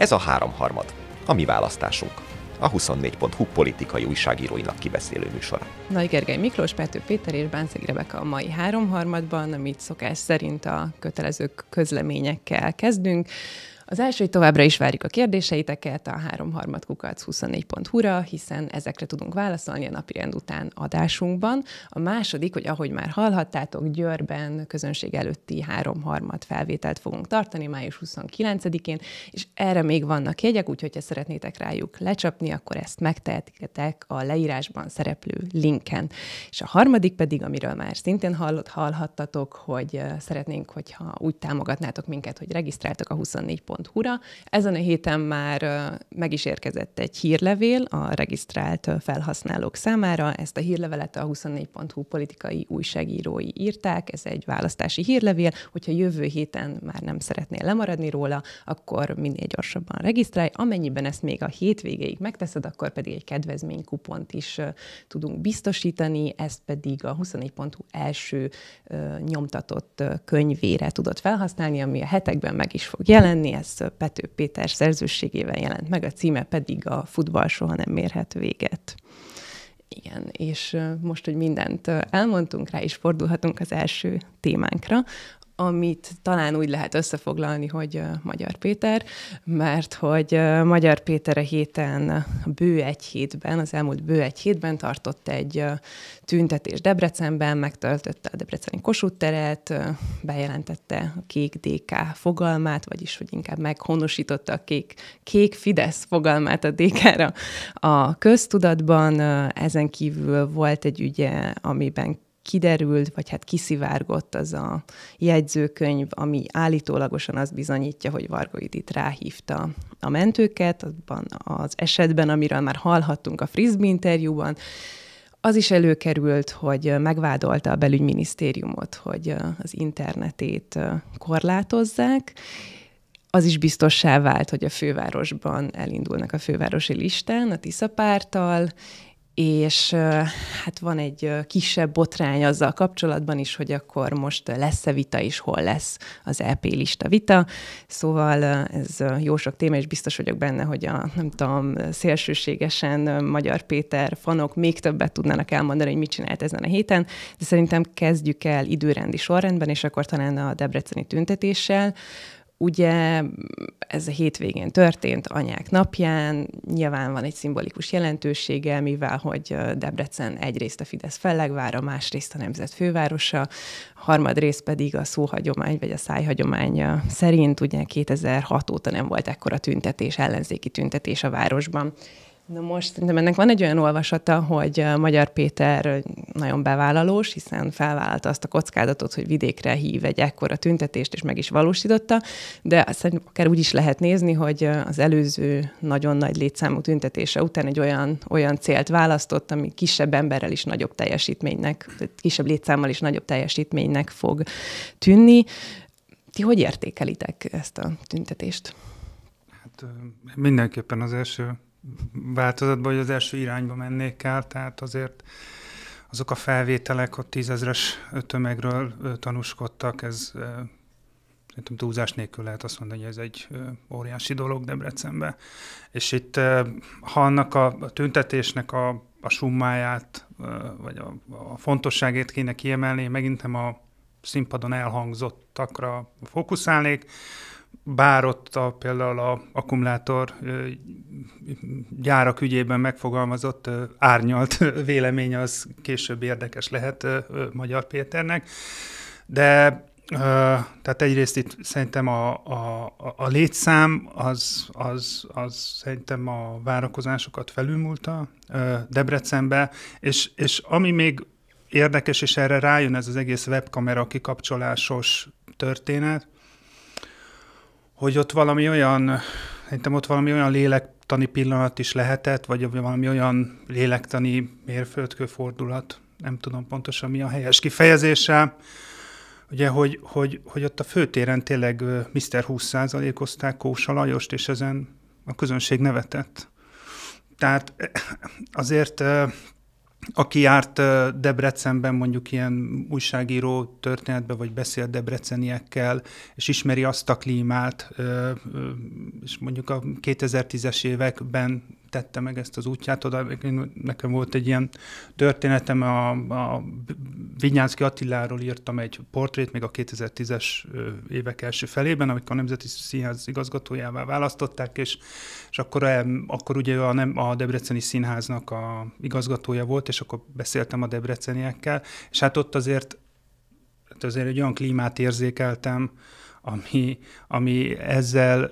Ez a háromharmad, a mi választásunk a 24.hu politikai újságíróinak kibeszélő műsora. Nagy Gergely Miklós, Pető Péter és Bánszeg Rebeka a mai háromharmadban, amit szokás szerint a kötelező közleményekkel kezdünk. Az első, hogy továbbra is várjuk a kérdéseiteket a 3harmadkukac24.hu-ra, hiszen ezekre tudunk válaszolni a napirend után adásunkban. A második, hogy ahogy már hallhattátok, Győrben közönség előtti 3.3. harmad felvételt fogunk tartani május 29-én, és erre még vannak jegyek, úgyhogy ha szeretnétek rájuk lecsapni, akkor ezt megtehetitek a leírásban szereplő linken. És a harmadik pedig, amiről már szintén hallott, hallhattatok, hogy szeretnénk, hogyha úgy támogatnátok minket, hogy regisztráltok a 24 hu-ra. Ezen a héten már meg is érkezett egy hírlevél a regisztrált felhasználók számára. Ezt a hírlevelet a 24.hu politikai újságírói írták, ez egy választási hírlevél, hogyha jövő héten már nem szeretnél lemaradni róla, akkor minél gyorsabban regisztrálj. Amennyiben ezt még a hétvégéig megteszed, akkor pedig egy kedvezménykupont is tudunk biztosítani, ezt pedig a 24.hu első nyomtatott könyvére tudod felhasználni, ami a hetekben meg is fog jelenni, ez ez Pető Péter szerzőségével jelent meg, a címe pedig a futball soha nem mérhet véget. Igen, és most, hogy mindent elmondtunk, rá is fordulhatunk az első témánkra, amit talán úgy lehet összefoglalni, hogy Magyar Péter, mert hogy Magyar Péter a héten, bő egy hétben, az elmúlt bő egy hétben tartott egy tüntetés Debrecenben, megtöltötte a debreceni Kossuth teret, bejelentette a kék DK fogalmát, vagyis hogy inkább meghonosította a kék, kék Fidesz fogalmát a DK-ra a köztudatban. Ezen kívül volt egy ügye, amiben kiderült, vagy hát kiszivárgott az a jegyzőkönyv, ami állítólagosan azt bizonyítja, hogy Vargoid itt ráhívta a mentőket, abban az esetben, amiről már hallhattunk a Frisbee interjúban, az is előkerült, hogy megvádolta a belügyminisztériumot, hogy az internetét korlátozzák, az is biztossá vált, hogy a fővárosban elindulnak a fővárosi listán a Tisza párttal, és hát van egy kisebb botrány azzal kapcsolatban is, hogy akkor most lesz-e vita is, hol lesz az EP lista vita. Szóval ez jó sok téma, és biztos vagyok benne, hogy a, nem tudom, szélsőségesen Magyar Péter fanok még többet tudnának elmondani, hogy mit csinált ezen a héten, de szerintem kezdjük el időrendi sorrendben, és akkor talán a debreceni tüntetéssel, Ugye ez a hétvégén történt, anyák napján, nyilván van egy szimbolikus jelentősége, mivel hogy Debrecen egyrészt a Fidesz fellegvára, másrészt a nemzet fővárosa, harmadrészt pedig a szóhagyomány vagy a szájhagyomány szerint ugye 2006 óta nem volt ekkora tüntetés, ellenzéki tüntetés a városban. Na most szerintem ennek van egy olyan olvasata, hogy Magyar Péter nagyon bevállalós, hiszen felvállalta azt a kockázatot, hogy vidékre hív egy ekkora tüntetést, és meg is valósította, de szerintem akár úgy is lehet nézni, hogy az előző nagyon nagy létszámú tüntetése után egy olyan, olyan célt választott, ami kisebb emberrel is nagyobb teljesítménynek, kisebb létszámmal is nagyobb teljesítménynek fog tűnni. Ti hogy értékelitek ezt a tüntetést? Hát mindenképpen az első változatban, hogy az első irányba mennék el, tehát azért azok a felvételek ott tízezres tömegről tanúskodtak, ez szerintem túlzás nélkül lehet azt mondani, hogy ez egy óriási dolog Debrecenben. És itt, ha annak a, tüntetésnek a, a summáját, vagy a, a fontosságét kéne kiemelni, megint a színpadon elhangzottakra fókuszálnék, bár ott a, például a akkumulátor gyárak ügyében megfogalmazott árnyalt vélemény az később érdekes lehet Magyar Péternek. De tehát egyrészt itt szerintem a, a, a létszám az, az, az szerintem a várakozásokat felülmúlta Debrecenbe, és, és ami még érdekes, és erre rájön ez az egész webkamera kikapcsolásos történet, hogy ott valami olyan, szerintem ott valami olyan lélek lélektani pillanat is lehetett, vagy valami olyan lélektani mérföldkő fordulat, nem tudom pontosan mi a helyes kifejezése, ugye, hogy, hogy, hogy ott a főtéren tényleg Mr. 20%-ozták Kósa Lajost, és ezen a közönség nevetett. Tehát azért aki járt Debrecenben mondjuk ilyen újságíró történetbe, vagy beszél debreceniekkel, és ismeri azt a klímát, és mondjuk a 2010-es években tette meg ezt az útját oda. Én, nekem volt egy ilyen történetem, a, a Vinyánszki Attiláról írtam egy portrét még a 2010-es évek első felében, amikor a Nemzeti Színház igazgatójává választották, és, és akkor, akkor ugye a, nem, a Debreceni Színháznak a igazgatója volt, és akkor beszéltem a debreceniekkel, és hát ott azért, hát azért egy olyan klímát érzékeltem, ami, ami ezzel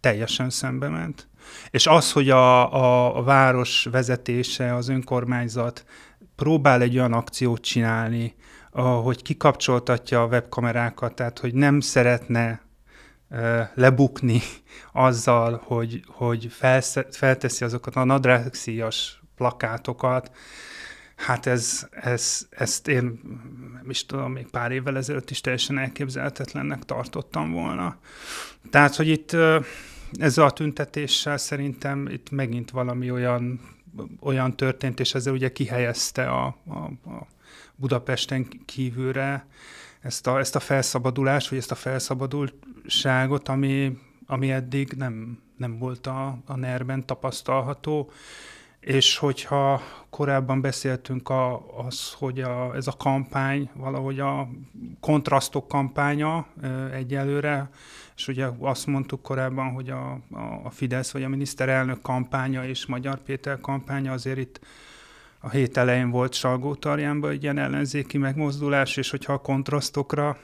teljesen szembe ment. És az, hogy a, a, a város vezetése, az önkormányzat próbál egy olyan akciót csinálni, hogy kikapcsoltatja a webkamerákat, tehát hogy nem szeretne lebukni azzal, hogy, hogy felteszi azokat a nadrexias plakátokat, Hát ez, ez, ezt én, nem is tudom, még pár évvel ezelőtt is teljesen elképzelhetetlennek tartottam volna. Tehát, hogy itt ezzel a tüntetéssel szerintem itt megint valami olyan, olyan történt, és ezzel ugye kihelyezte a, a, a Budapesten kívülre ezt a, ezt a felszabadulást, vagy ezt a felszabadultságot, ami, ami eddig nem, nem volt a, a ner tapasztalható és hogyha korábban beszéltünk a, az, hogy a, ez a kampány valahogy a kontrasztok kampánya egyelőre, és ugye azt mondtuk korábban, hogy a, a Fidesz vagy a miniszterelnök kampánya és Magyar Péter kampánya azért itt a hét elején volt Salgó Tarjánban egy ilyen ellenzéki megmozdulás, és hogyha a kontrasztokra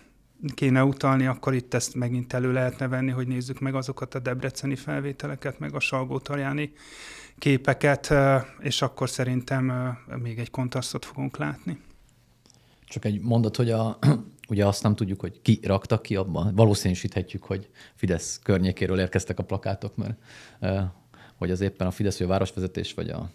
kéne utalni, akkor itt ezt megint elő lehetne venni, hogy nézzük meg azokat a debreceni felvételeket, meg a Salgó Tarjáni képeket, és akkor szerintem még egy kontrasztot fogunk látni. Csak egy mondat, hogy a, ugye azt nem tudjuk, hogy ki raktak ki abban. Valószínűsíthetjük, hogy Fidesz környékéről érkeztek a plakátok, mert hogy az éppen a Fidesz, vagy a városvezetés, vagy a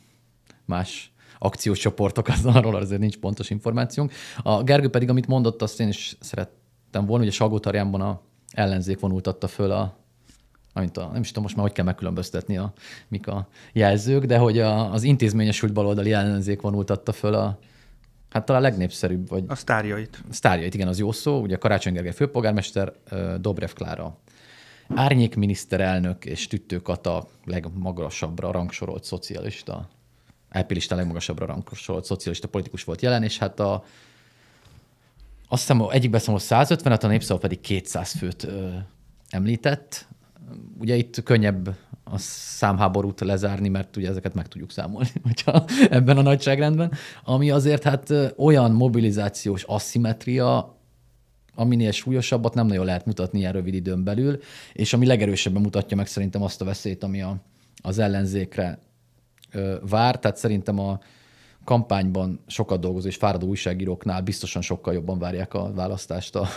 más akciós csoportok, az arról azért nincs pontos információnk. A Gergő pedig, amit mondott, azt én is szerettem volna, hogy a Salgó a ellenzék vonultatta föl a amit a, nem is tudom most már, hogy kell megkülönböztetni, a, mik a jelzők, de hogy a, az intézményesült baloldali ellenzék vonultatta föl a, hát talán a legnépszerűbb. Vagy a sztárjait. A sztárjait, igen, az jó szó. Ugye Karácsony Gergely főpolgármester, Dobrev Klára árnyék miniszterelnök és Tüttő Kata legmagasabbra rangsorolt szocialista, elpilista legmagasabbra rangsorolt szocialista politikus volt jelen, és hát a, azt hiszem, egyik beszámoló 150-et, a népszava pedig 200 főt ö, említett, ugye itt könnyebb a számháborút lezárni, mert ugye ezeket meg tudjuk számolni, hogyha ebben a nagyságrendben, ami azért hát olyan mobilizációs asszimetria, aminél súlyosabbat nem nagyon lehet mutatni ilyen rövid időn belül, és ami legerősebben mutatja meg szerintem azt a veszélyt, ami a, az ellenzékre ö, vár. Tehát szerintem a, kampányban sokat dolgozó és fáradó újságíróknál biztosan sokkal jobban várják a választást a,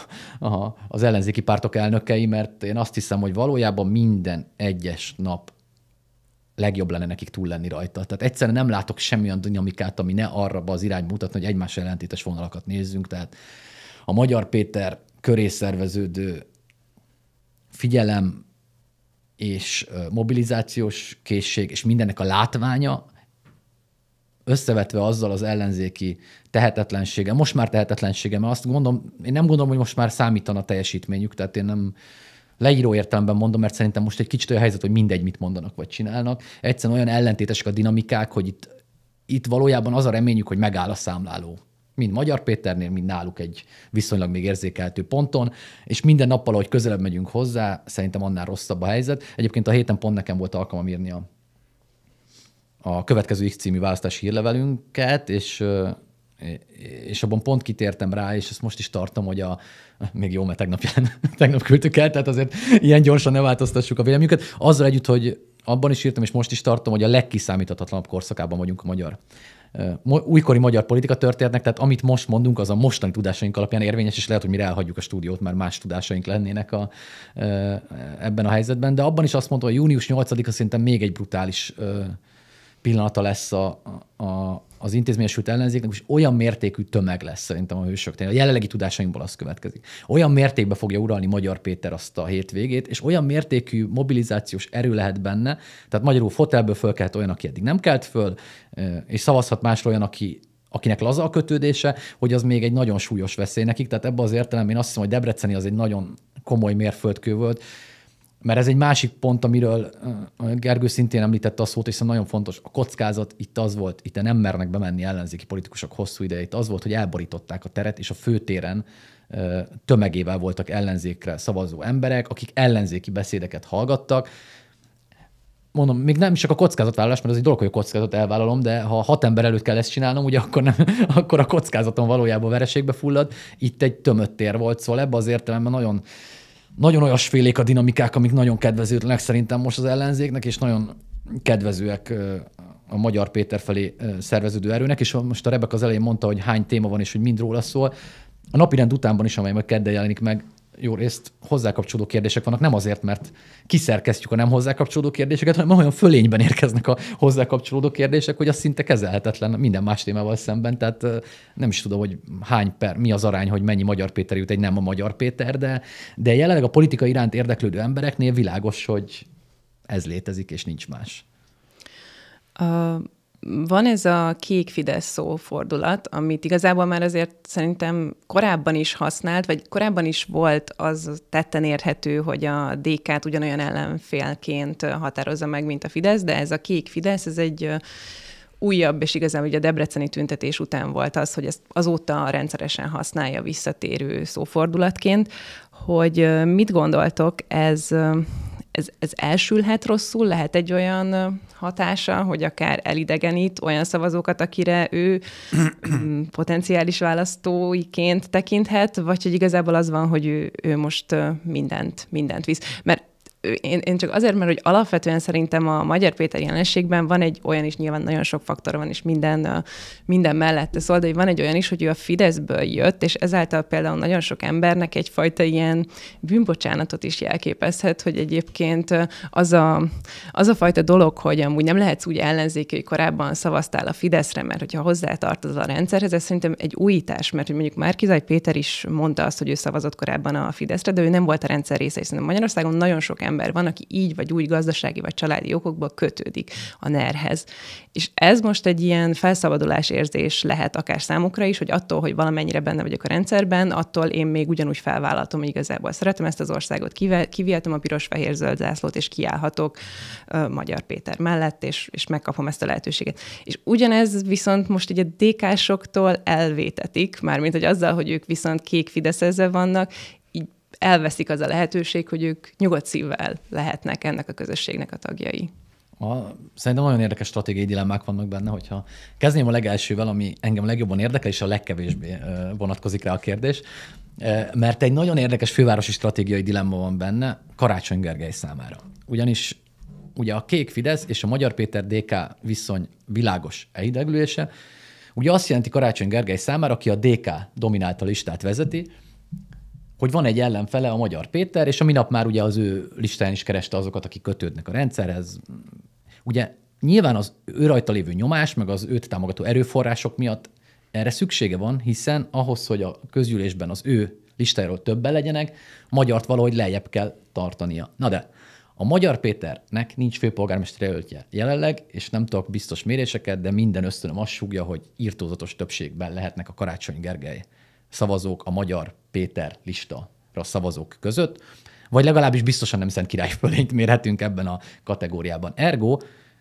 a, az ellenzéki pártok elnökei, mert én azt hiszem, hogy valójában minden egyes nap legjobb lenne nekik túl lenni rajta. Tehát egyszerűen nem látok semmilyen dinamikát, ami ne arra az irányba mutatna, hogy egymás ellentétes vonalakat nézzünk. Tehát a Magyar Péter köré szerveződő figyelem és mobilizációs készség, és mindennek a látványa, összevetve azzal az ellenzéki tehetetlensége, most már tehetetlensége, mert azt gondolom, én nem gondolom, hogy most már számítana a teljesítményük, tehát én nem leíró értelemben mondom, mert szerintem most egy kicsit olyan helyzet, hogy mindegy, mit mondanak vagy csinálnak. Egyszerűen olyan ellentétesek a dinamikák, hogy itt, itt valójában az a reményük, hogy megáll a számláló mind Magyar Péternél, mind náluk egy viszonylag még érzékeltő ponton, és minden nappal, ahogy közelebb megyünk hozzá, szerintem annál rosszabb a helyzet. Egyébként a héten pont nekem volt alkalmam írni a a következő X című választási hírlevelünket, és és abban pont kitértem rá, és ezt most is tartom, hogy a, még jó, mert tegnap, jelen, tegnap küldtük el, tehát azért ilyen gyorsan ne változtassuk a véleményüket. Azzal együtt, hogy abban is írtam, és most is tartom, hogy a legkiszámíthatatlanabb korszakában vagyunk a magyar újkori magyar politika történetnek, tehát amit most mondunk, az a mostani tudásaink alapján érvényes, és lehet, hogy mire elhagyjuk a stúdiót, mert más tudásaink lennének a, ebben a helyzetben, de abban is azt mondta, hogy június 8-a szerintem még egy brutális pillanata lesz a, a, az intézményesült ellenzéknek, és olyan mértékű tömeg lesz szerintem a hősök A jelenlegi tudásainkból az következik. Olyan mértékben fogja uralni Magyar Péter azt a hétvégét, és olyan mértékű mobilizációs erő lehet benne, tehát magyarul fotelből fölkelt olyan, aki eddig nem kelt föl, eh, és szavazhat másról olyan, aki akinek laza a kötődése, hogy az még egy nagyon súlyos veszély nekik. Tehát ebben az értelemben én azt hiszem, hogy Debreceni az egy nagyon komoly mérföldkő volt, mert ez egy másik pont, amiről Gergő szintén említette a szót, és nagyon fontos. A kockázat itt az volt, itt nem mernek bemenni ellenzéki politikusok hosszú ideje, itt az volt, hogy elborították a teret, és a főtéren tömegével voltak ellenzékre szavazó emberek, akik ellenzéki beszédeket hallgattak. Mondom, még nem is csak a kockázatvállalás, mert az egy dolog, hogy a kockázatot elvállalom, de ha hat ember előtt kell ezt csinálnom, ugye akkor, nem, akkor a kockázatom valójában vereségbe fullad. Itt egy tömött tér volt, szóval ebben az értelemben nagyon nagyon olyasfélék a dinamikák, amik nagyon kedvezőtlenek szerintem most az ellenzéknek, és nagyon kedvezőek a Magyar Péter felé szerveződő erőnek, és most a Rebek az elején mondta, hogy hány téma van, és hogy mind róla szól. A napirend utánban is, amely majd kedden jelenik meg, jó részt hozzákapcsolódó kérdések vannak, nem azért, mert kiszerkesztjük a nem hozzákapcsolódó kérdéseket, hanem olyan fölényben érkeznek a hozzákapcsolódó kérdések, hogy az szinte kezelhetetlen minden más témával szemben, tehát nem is tudom, hogy hány per, mi az arány, hogy mennyi Magyar Péter jut egy nem a Magyar Péter, de, de jelenleg a politika iránt érdeklődő embereknél világos, hogy ez létezik, és nincs más van ez a kék Fidesz szó fordulat, amit igazából már azért szerintem korábban is használt, vagy korábban is volt az tetten érhető, hogy a DK-t ugyanolyan ellenfélként határozza meg, mint a Fidesz, de ez a kék Fidesz, ez egy újabb, és igazából ugye a debreceni tüntetés után volt az, hogy ezt azóta rendszeresen használja visszatérő szófordulatként, hogy mit gondoltok, ez ez, ez elsülhet rosszul, lehet egy olyan hatása, hogy akár elidegenít olyan szavazókat, akire ő mm, potenciális választóiként tekinthet, vagy hogy igazából az van, hogy ő, ő most mindent, mindent visz. Mert én, én csak azért, mert hogy alapvetően szerintem a Magyar Péter jelenségben van egy olyan is, nyilván nagyon sok faktor van, és minden, minden mellette szól, de van egy olyan is, hogy ő a Fideszből jött, és ezáltal például nagyon sok embernek egyfajta ilyen bűnbocsánatot is jelképezhet, hogy egyébként az a, az a fajta dolog, hogy amúgy nem lehetsz úgy ellenzéki, hogy korábban szavaztál a Fideszre, mert hogyha hozzátartoz a rendszerhez, ez szerintem egy újítás, mert hogy mondjuk Márkizaj Péter is mondta azt, hogy ő szavazott korábban a Fideszre, de ő nem volt a rendszer része, hiszen Magyarországon nagyon sok ember ember van, aki így vagy úgy gazdasági vagy családi okokból kötődik a nerhez. És ez most egy ilyen felszabadulás érzés lehet akár számukra is, hogy attól, hogy valamennyire benne vagyok a rendszerben, attól én még ugyanúgy felvállaltam, hogy igazából szeretem ezt az országot, kivihetem a piros-fehér-zöld zászlót, és kiállhatok Magyar Péter mellett, és, és megkapom ezt a lehetőséget. És ugyanez viszont most ugye DK-soktól elvétetik, mármint hogy azzal, hogy ők viszont kék fideszezve vannak, elveszik az a lehetőség, hogy ők nyugodt szívvel lehetnek ennek a közösségnek a tagjai. A, szerintem nagyon érdekes stratégiai dilemmák vannak benne, hogyha kezdném a legelsővel, ami engem legjobban érdekel, és a legkevésbé vonatkozik rá a kérdés, mert egy nagyon érdekes fővárosi stratégiai dilemma van benne Karácsony Gergely számára. Ugyanis ugye a kék Fidesz és a Magyar Péter DK viszony világos eidegülése, ugye azt jelenti Karácsony Gergely számára, aki a DK dominálta listát vezeti, hogy van egy ellenfele a Magyar Péter, és a minap már ugye az ő listán is kereste azokat, akik kötődnek a rendszerhez. Ugye nyilván az ő rajta lévő nyomás, meg az őt támogató erőforrások miatt erre szüksége van, hiszen ahhoz, hogy a közgyűlésben az ő listájáról többen legyenek, magyart valahogy lejjebb kell tartania. Na de a Magyar Péternek nincs főpolgármester jelöltje jelenleg, és nem tudok biztos méréseket, de minden ösztönöm azt súgja, hogy írtózatos többségben lehetnek a Karácsony Gergely szavazók a magyar Péter lista szavazók között, vagy legalábbis biztosan nem Szent Király fölényt mérhetünk ebben a kategóriában. Ergo,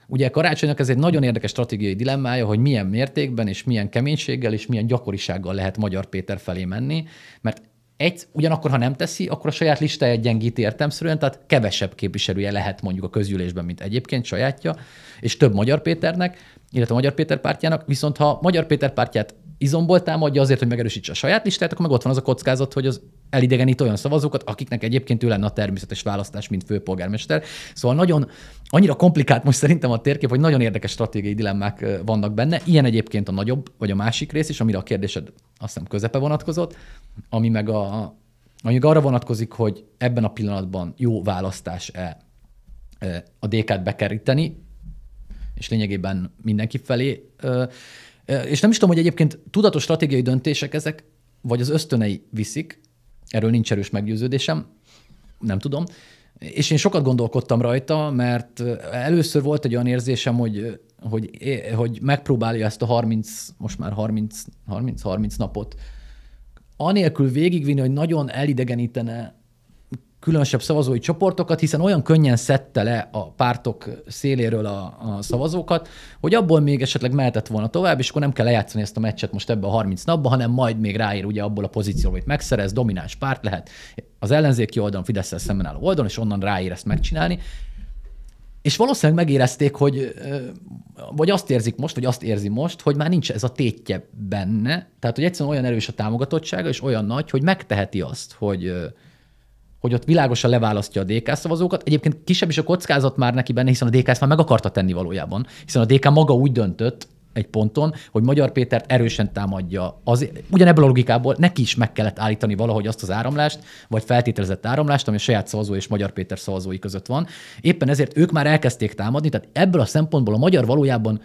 ugye karácsonynak ez egy nagyon érdekes stratégiai dilemmája, hogy milyen mértékben és milyen keménységgel és milyen gyakorisággal lehet Magyar Péter felé menni, mert egy, ugyanakkor, ha nem teszi, akkor a saját listáját gyengíti értelmszerűen, tehát kevesebb képviselője lehet mondjuk a közgyűlésben, mint egyébként sajátja, és több Magyar Péternek, illetve a Magyar Péter pártjának, viszont ha Magyar Péter pártját izomból támadja azért, hogy megerősítse a saját listáját, akkor meg ott van az a kockázat, hogy az elidegenít olyan szavazókat, akiknek egyébként ő lenne a természetes választás, mint főpolgármester. Szóval nagyon, annyira komplikált most szerintem a térkép, hogy nagyon érdekes stratégiai dilemmák vannak benne. Ilyen egyébként a nagyobb, vagy a másik rész is, amire a kérdésed azt hiszem közepe vonatkozott, ami meg a, ami arra vonatkozik, hogy ebben a pillanatban jó választás-e a DK-t bekeríteni, és lényegében mindenki felé és nem is tudom, hogy egyébként tudatos stratégiai döntések ezek, vagy az ösztönei viszik, erről nincs erős meggyőződésem, nem tudom. És én sokat gondolkodtam rajta, mert először volt egy olyan érzésem, hogy, hogy, hogy megpróbálja ezt a 30, most már 30, 30, 30 napot, anélkül végigvinni, hogy nagyon elidegenítene különösebb szavazói csoportokat, hiszen olyan könnyen szedte le a pártok széléről a, a szavazókat, hogy abból még esetleg mehetett volna tovább, és akkor nem kell lejátszani ezt a meccset most ebbe a 30 napba, hanem majd még ráír ugye abból a pozícióból, amit megszerez, domináns párt lehet az ellenzéki oldalon, fidesz szemben álló oldalon, és onnan ráír ezt megcsinálni. És valószínűleg megérezték, hogy, vagy azt érzik most, vagy azt érzi most, hogy már nincs ez a tétje benne. Tehát, hogy egyszerűen olyan erős a támogatottsága, és olyan nagy, hogy megteheti azt, hogy, hogy ott világosan leválasztja a DK szavazókat. Egyébként kisebb is a kockázat már neki benne, hiszen a DK ezt már meg akarta tenni valójában, hiszen a DK maga úgy döntött, egy ponton, hogy Magyar Pétert erősen támadja. Az, ugyanebből a logikából neki is meg kellett állítani valahogy azt az áramlást, vagy feltételezett áramlást, ami a saját szavazó és Magyar Péter szavazói között van. Éppen ezért ők már elkezdték támadni, tehát ebből a szempontból a magyar valójában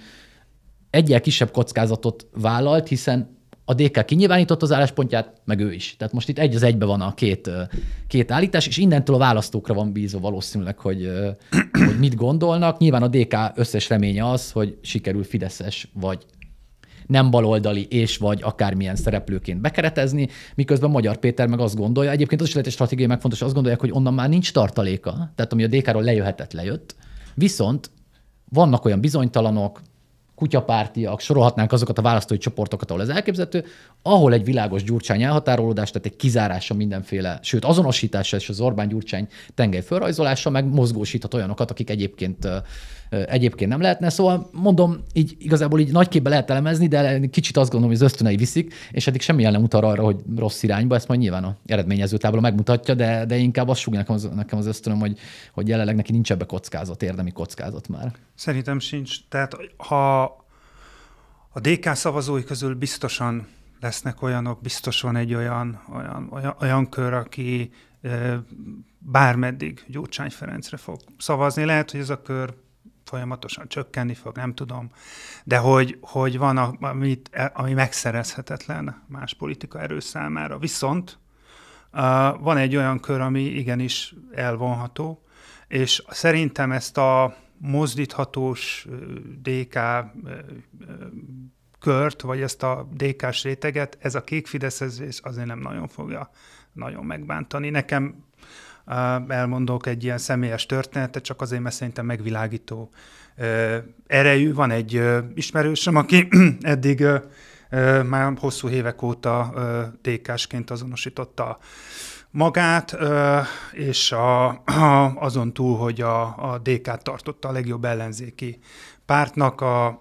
egyel kisebb kockázatot vállalt, hiszen a DK kinyilvánított az álláspontját, meg ő is. Tehát most itt egy az egybe van a két, két állítás, és innentől a választókra van bízó valószínűleg, hogy, hogy mit gondolnak. Nyilván a DK összes reménye az, hogy sikerül Fideszes vagy nem baloldali és vagy akármilyen szereplőként bekeretezni, miközben Magyar Péter meg azt gondolja, egyébként az is lehet egy stratégiai megfontos, azt gondolják, hogy onnan már nincs tartaléka, tehát ami a DK-ról lejöhetett, lejött. Viszont vannak olyan bizonytalanok, kutyapártiak, sorolhatnánk azokat a választói csoportokat, ahol ez elképzelhető, ahol egy világos gyurcsány elhatárolódás, tehát egy kizárása mindenféle, sőt azonosítása és az Orbán gyurcsány tengely felrajzolása, meg mozgósíthat olyanokat, akik egyébként egyébként nem lehetne. Szóval mondom, így igazából így nagy képbe lehet elemezni, de kicsit azt gondolom, hogy az ösztönei viszik, és eddig semmi jel nem utal arra, hogy rossz irányba, ezt majd nyilván a eredményező tábla megmutatja, de, de inkább azt súgja nekem az, nekem az ösztönöm, hogy, hogy jelenleg neki nincs ebbe kockázat, érdemi kockázat már. Szerintem sincs. Tehát ha a DK szavazói közül biztosan lesznek olyanok, biztos van egy olyan, olyan, olyan, olyan kör, aki bármeddig Gyurcsány Ferencre fog szavazni. Lehet, hogy ez a kör folyamatosan csökkenni fog, nem tudom, de hogy, hogy van, a, amit, ami megszerezhetetlen más politika erő számára. Viszont uh, van egy olyan kör, ami igenis elvonható, és szerintem ezt a mozdíthatós DK kört, vagy ezt a DK-s réteget, ez a kék fideszezés azért nem nagyon fogja nagyon megbántani. Nekem elmondok egy ilyen személyes történetet, csak azért, mert szerintem megvilágító erejű. Van egy ismerősöm, aki eddig már hosszú évek óta DK-sként azonosította magát, és a, a, azon túl, hogy a, a DK-t tartotta a legjobb ellenzéki pártnak, a,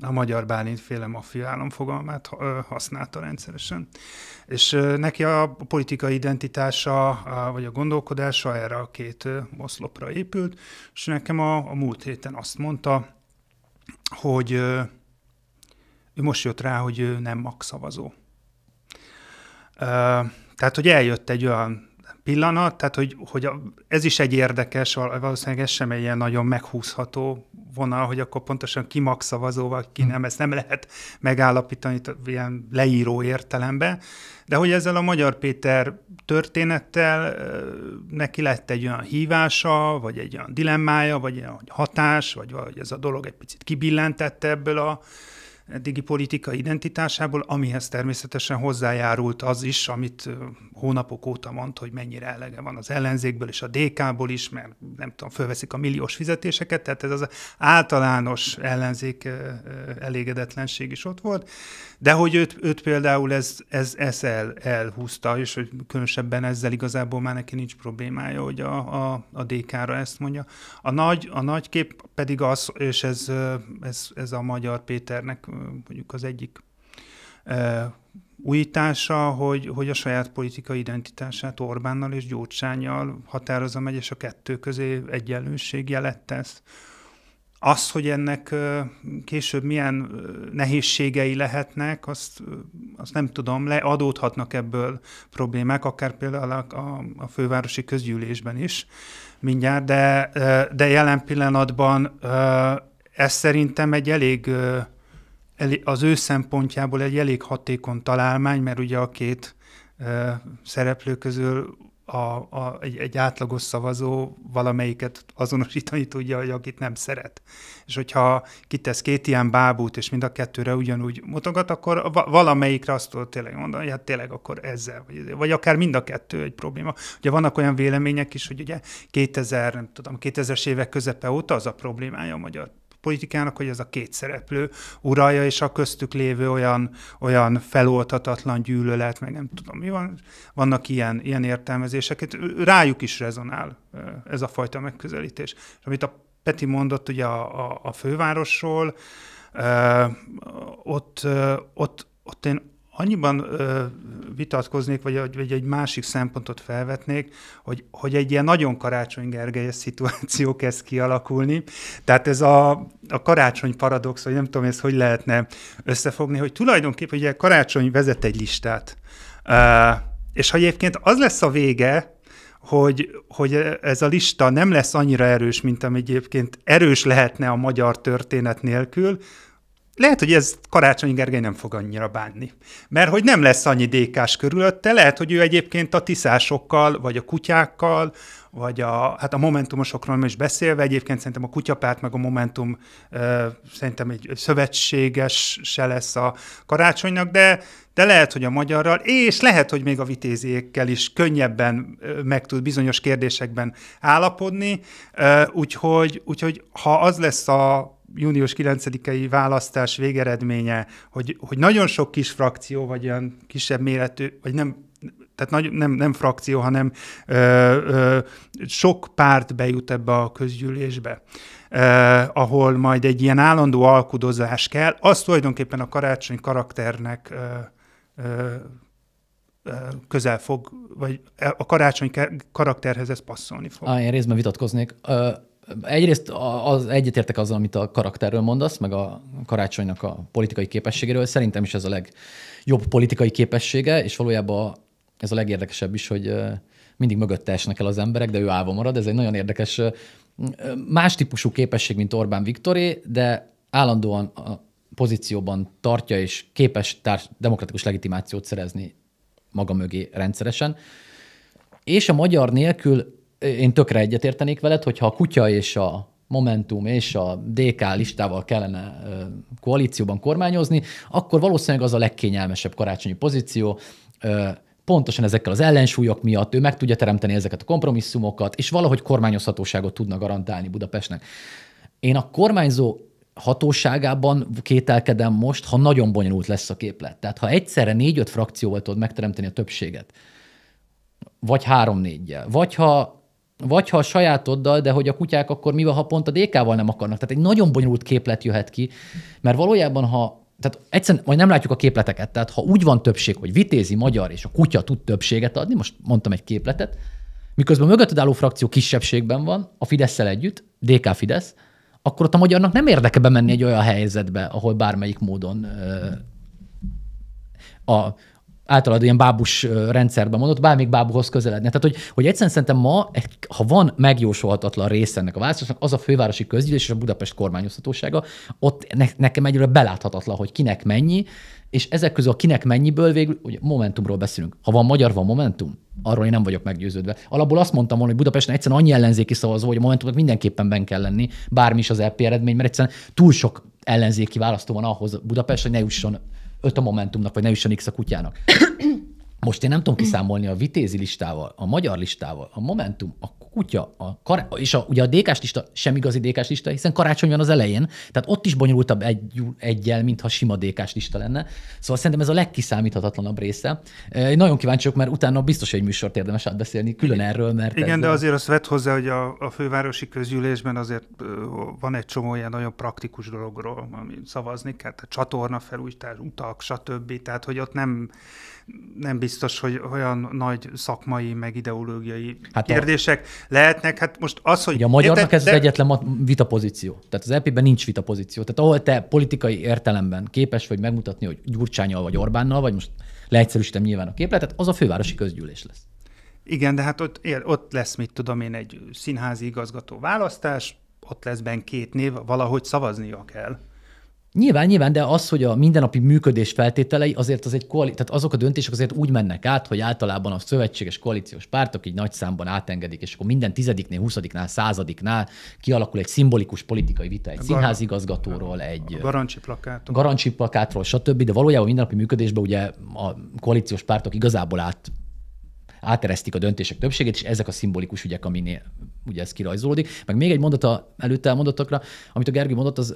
a Magyar Bálint féle maffia államfogalmát használta rendszeresen. És neki a politikai identitása, vagy a gondolkodása erre a két oszlopra épült, és nekem a, a múlt héten azt mondta, hogy ő most jött rá, hogy ő nem magszavazó. Tehát, hogy eljött egy olyan pillanat, tehát hogy, hogy ez is egy érdekes, valószínűleg ez sem egy ilyen nagyon meghúzható vonal, hogy akkor pontosan ki magszavazóval, ki hm. nem, ezt nem lehet megállapítani ilyen leíró értelemben, de hogy ezzel a Magyar Péter történettel neki lett egy olyan hívása, vagy egy olyan dilemmája, vagy egy olyan hatás, vagy valahogy ez a dolog egy picit kibillentette ebből a eddigi politikai identitásából, amihez természetesen hozzájárult az is, amit hónapok óta mond, hogy mennyire elege van az ellenzékből és a DK-ból is, mert nem tudom, fölveszik a milliós fizetéseket, tehát ez az általános ellenzék elégedetlenség is ott volt, de hogy őt, őt például ez, ez, ez el, elhúzta, és hogy különösebben ezzel igazából már neki nincs problémája, hogy a, a, a DK-ra ezt mondja. A nagy, a nagy kép pedig az, és ez, ez, ez a magyar Péternek mondjuk az egyik e, újítása, hogy, hogy a saját politikai identitását Orbánnal és Gyurcsányjal határozza meg, és a kettő közé jelet tesz. Az, hogy ennek e, később milyen e, nehézségei lehetnek, azt, azt nem tudom, le adódhatnak ebből problémák, akár például a, a, a fővárosi közgyűlésben is mindjárt, de, de jelen pillanatban ez szerintem egy elég az ő szempontjából egy elég hatékony találmány, mert ugye a két szereplő közül a, a, egy, egy átlagos szavazó valamelyiket azonosítani tudja, hogy akit nem szeret. És hogyha kitesz két ilyen bábút, és mind a kettőre ugyanúgy mutogat, akkor valamelyikre azt tudod tényleg mondani, hogy hát tényleg akkor ezzel, vagy, vagy akár mind a kettő egy probléma. Ugye vannak olyan vélemények is, hogy ugye 2000, nem tudom, 2000-es évek közepe óta az a problémája a magyar politikának, hogy ez a két szereplő uralja, és a köztük lévő olyan, olyan feloldhatatlan gyűlölet, meg nem tudom mi van, vannak ilyen, ilyen értelmezések. Rájuk is rezonál ez a fajta megközelítés. És amit a Peti mondott ugye a, a, a fővárosról, ott, ott, ott én annyiban ö, vitatkoznék, vagy, vagy egy másik szempontot felvetnék, hogy, hogy egy ilyen nagyon Karácsony Gergelyes szituáció kezd kialakulni. Tehát ez a, a karácsony paradox, vagy nem tudom, ez hogy lehetne összefogni, hogy tulajdonképpen ugye Karácsony vezet egy listát. Ö, és ha egyébként az lesz a vége, hogy, hogy ez a lista nem lesz annyira erős, mint ami egyébként erős lehetne a magyar történet nélkül, lehet, hogy ez Karácsony Gergely nem fog annyira bánni. Mert hogy nem lesz annyi dékás körülötte, lehet, hogy ő egyébként a tiszásokkal, vagy a kutyákkal, vagy a, hát a momentumosokról is beszélve, egyébként szerintem a kutyapárt meg a momentum ö, szerintem egy szövetséges se lesz a karácsonynak, de, de lehet, hogy a magyarral, és lehet, hogy még a vitéziékkel is könnyebben meg tud bizonyos kérdésekben állapodni, ö, úgyhogy, úgyhogy ha az lesz a június 9-i választás végeredménye, hogy, hogy nagyon sok kis frakció, vagy olyan kisebb méretű, vagy nem tehát nagy, nem, nem frakció, hanem ö, ö, sok párt bejut ebbe a közgyűlésbe, ö, ahol majd egy ilyen állandó alkudozás kell, az tulajdonképpen a karácsony karakternek ö, ö, közel fog, vagy a karácsony karakterhez ez passzolni fog. Á, én részben vitatkoznék. Egyrészt az, egyetértek azzal, amit a karakterről mondasz, meg a karácsonynak a politikai képességéről. Szerintem is ez a legjobb politikai képessége, és valójában ez a legérdekesebb is, hogy mindig mögötte esnek el az emberek, de ő állva marad. Ez egy nagyon érdekes, más típusú képesség, mint Orbán Viktoré, de állandóan a pozícióban tartja és képes társ- demokratikus legitimációt szerezni maga mögé rendszeresen. És a magyar nélkül én tökre egyetértenék veled, hogyha a kutya és a Momentum és a DK listával kellene koalícióban kormányozni, akkor valószínűleg az a legkényelmesebb karácsonyi pozíció, pontosan ezekkel az ellensúlyok miatt ő meg tudja teremteni ezeket a kompromisszumokat, és valahogy kormányozhatóságot tudna garantálni Budapestnek. Én a kormányzó hatóságában kételkedem most, ha nagyon bonyolult lesz a képlet. Tehát ha egyszerre négy-öt frakcióval tudod megteremteni a többséget, vagy három-négyel, vagy ha vagy ha a sajátoddal, de hogy a kutyák akkor mi van, ha pont a DK-val nem akarnak. Tehát egy nagyon bonyolult képlet jöhet ki, mert valójában, ha tehát egyszerűen majd nem látjuk a képleteket. Tehát ha úgy van többség, hogy vitézi magyar és a kutya tud többséget adni, most mondtam egy képletet, miközben a mögötted álló frakció kisebbségben van, a fidesz együtt, DK Fidesz, akkor ott a magyarnak nem érdeke bemenni egy olyan helyzetbe, ahol bármelyik módon ö, a általad ilyen bábus rendszerben mondott, bármik bábuhoz közeledne. Tehát, hogy, hogy egyszerűen szerintem ma, ha van megjósolhatatlan része ennek a választásnak, az a fővárosi közgyűlés és a Budapest kormányoztatósága, ott ne, nekem egyre beláthatatlan, hogy kinek mennyi, és ezek közül a kinek mennyiből végül, ugye Momentumról beszélünk. Ha van magyar, van Momentum? Arról én nem vagyok meggyőződve. Alapból azt mondtam volna, hogy Budapesten egyszerűen annyi ellenzéki szavazó, hogy a Momentumnak mindenképpen ben kell lenni, bármi is az EP eredmény, mert egyszerűen túl sok ellenzéki választó van ahhoz Budapest, hogy ne jusson öt a Momentumnak, vagy ne a Nix a kutyának. Most én nem tudom mm. kiszámolni a Vitézi listával, a Magyar listával, a Momentum, a Kutya, a Kará- és a, ugye a dk lista sem igazi dk lista, hiszen karácsony van az elején, tehát ott is bonyolultabb egy, egyel, mintha sima dk lista lenne. Szóval szerintem ez a legkiszámíthatatlanabb része. Én nagyon kíváncsi vagyok, mert utána biztos, hogy egy műsort érdemes átbeszélni, külön erről, mert... Igen, ez de azért azt vett hozzá, hogy a, a fővárosi közgyűlésben azért van egy csomó ilyen nagyon praktikus dologról, ami szavazni kell, tehát csatorna felújítás, utak, stb. Tehát, hogy ott nem nem biztos, hogy olyan nagy szakmai, meg ideológiai hát a... kérdések lehetnek. Hát most az, hogy... Ugye a magyarnak ez de... az egyetlen vitapozíció. Tehát az EP-ben nincs vitapozíció. Tehát ahol te politikai értelemben képes vagy megmutatni, hogy Gyurcsányal vagy Orbánnal, vagy most leegyszerűsítem nyilván a képletet, az a fővárosi közgyűlés lesz. Igen, de hát ott, ott lesz, mit tudom én, egy színházi igazgató választás, ott lesz benne két név, valahogy szavaznia kell. Nyilván, nyilván, de az, hogy a mindennapi működés feltételei azért az egy koalí- tehát azok a döntések azért úgy mennek át, hogy általában a szövetséges koalíciós pártok így nagy számban átengedik, és akkor minden tizediknél, huszadiknál, századiknál kialakul egy szimbolikus politikai vita egy a színházigazgatóról, egy garancsi garancsi plakátról, stb. De valójában mindennapi működésben ugye a koalíciós pártok igazából át áteresztik a döntések többségét, és ezek a szimbolikus ügyek, aminél ugye ez kirajzolódik. Meg még egy mondata előtte elmondottakra, amit a Gergő mondott, az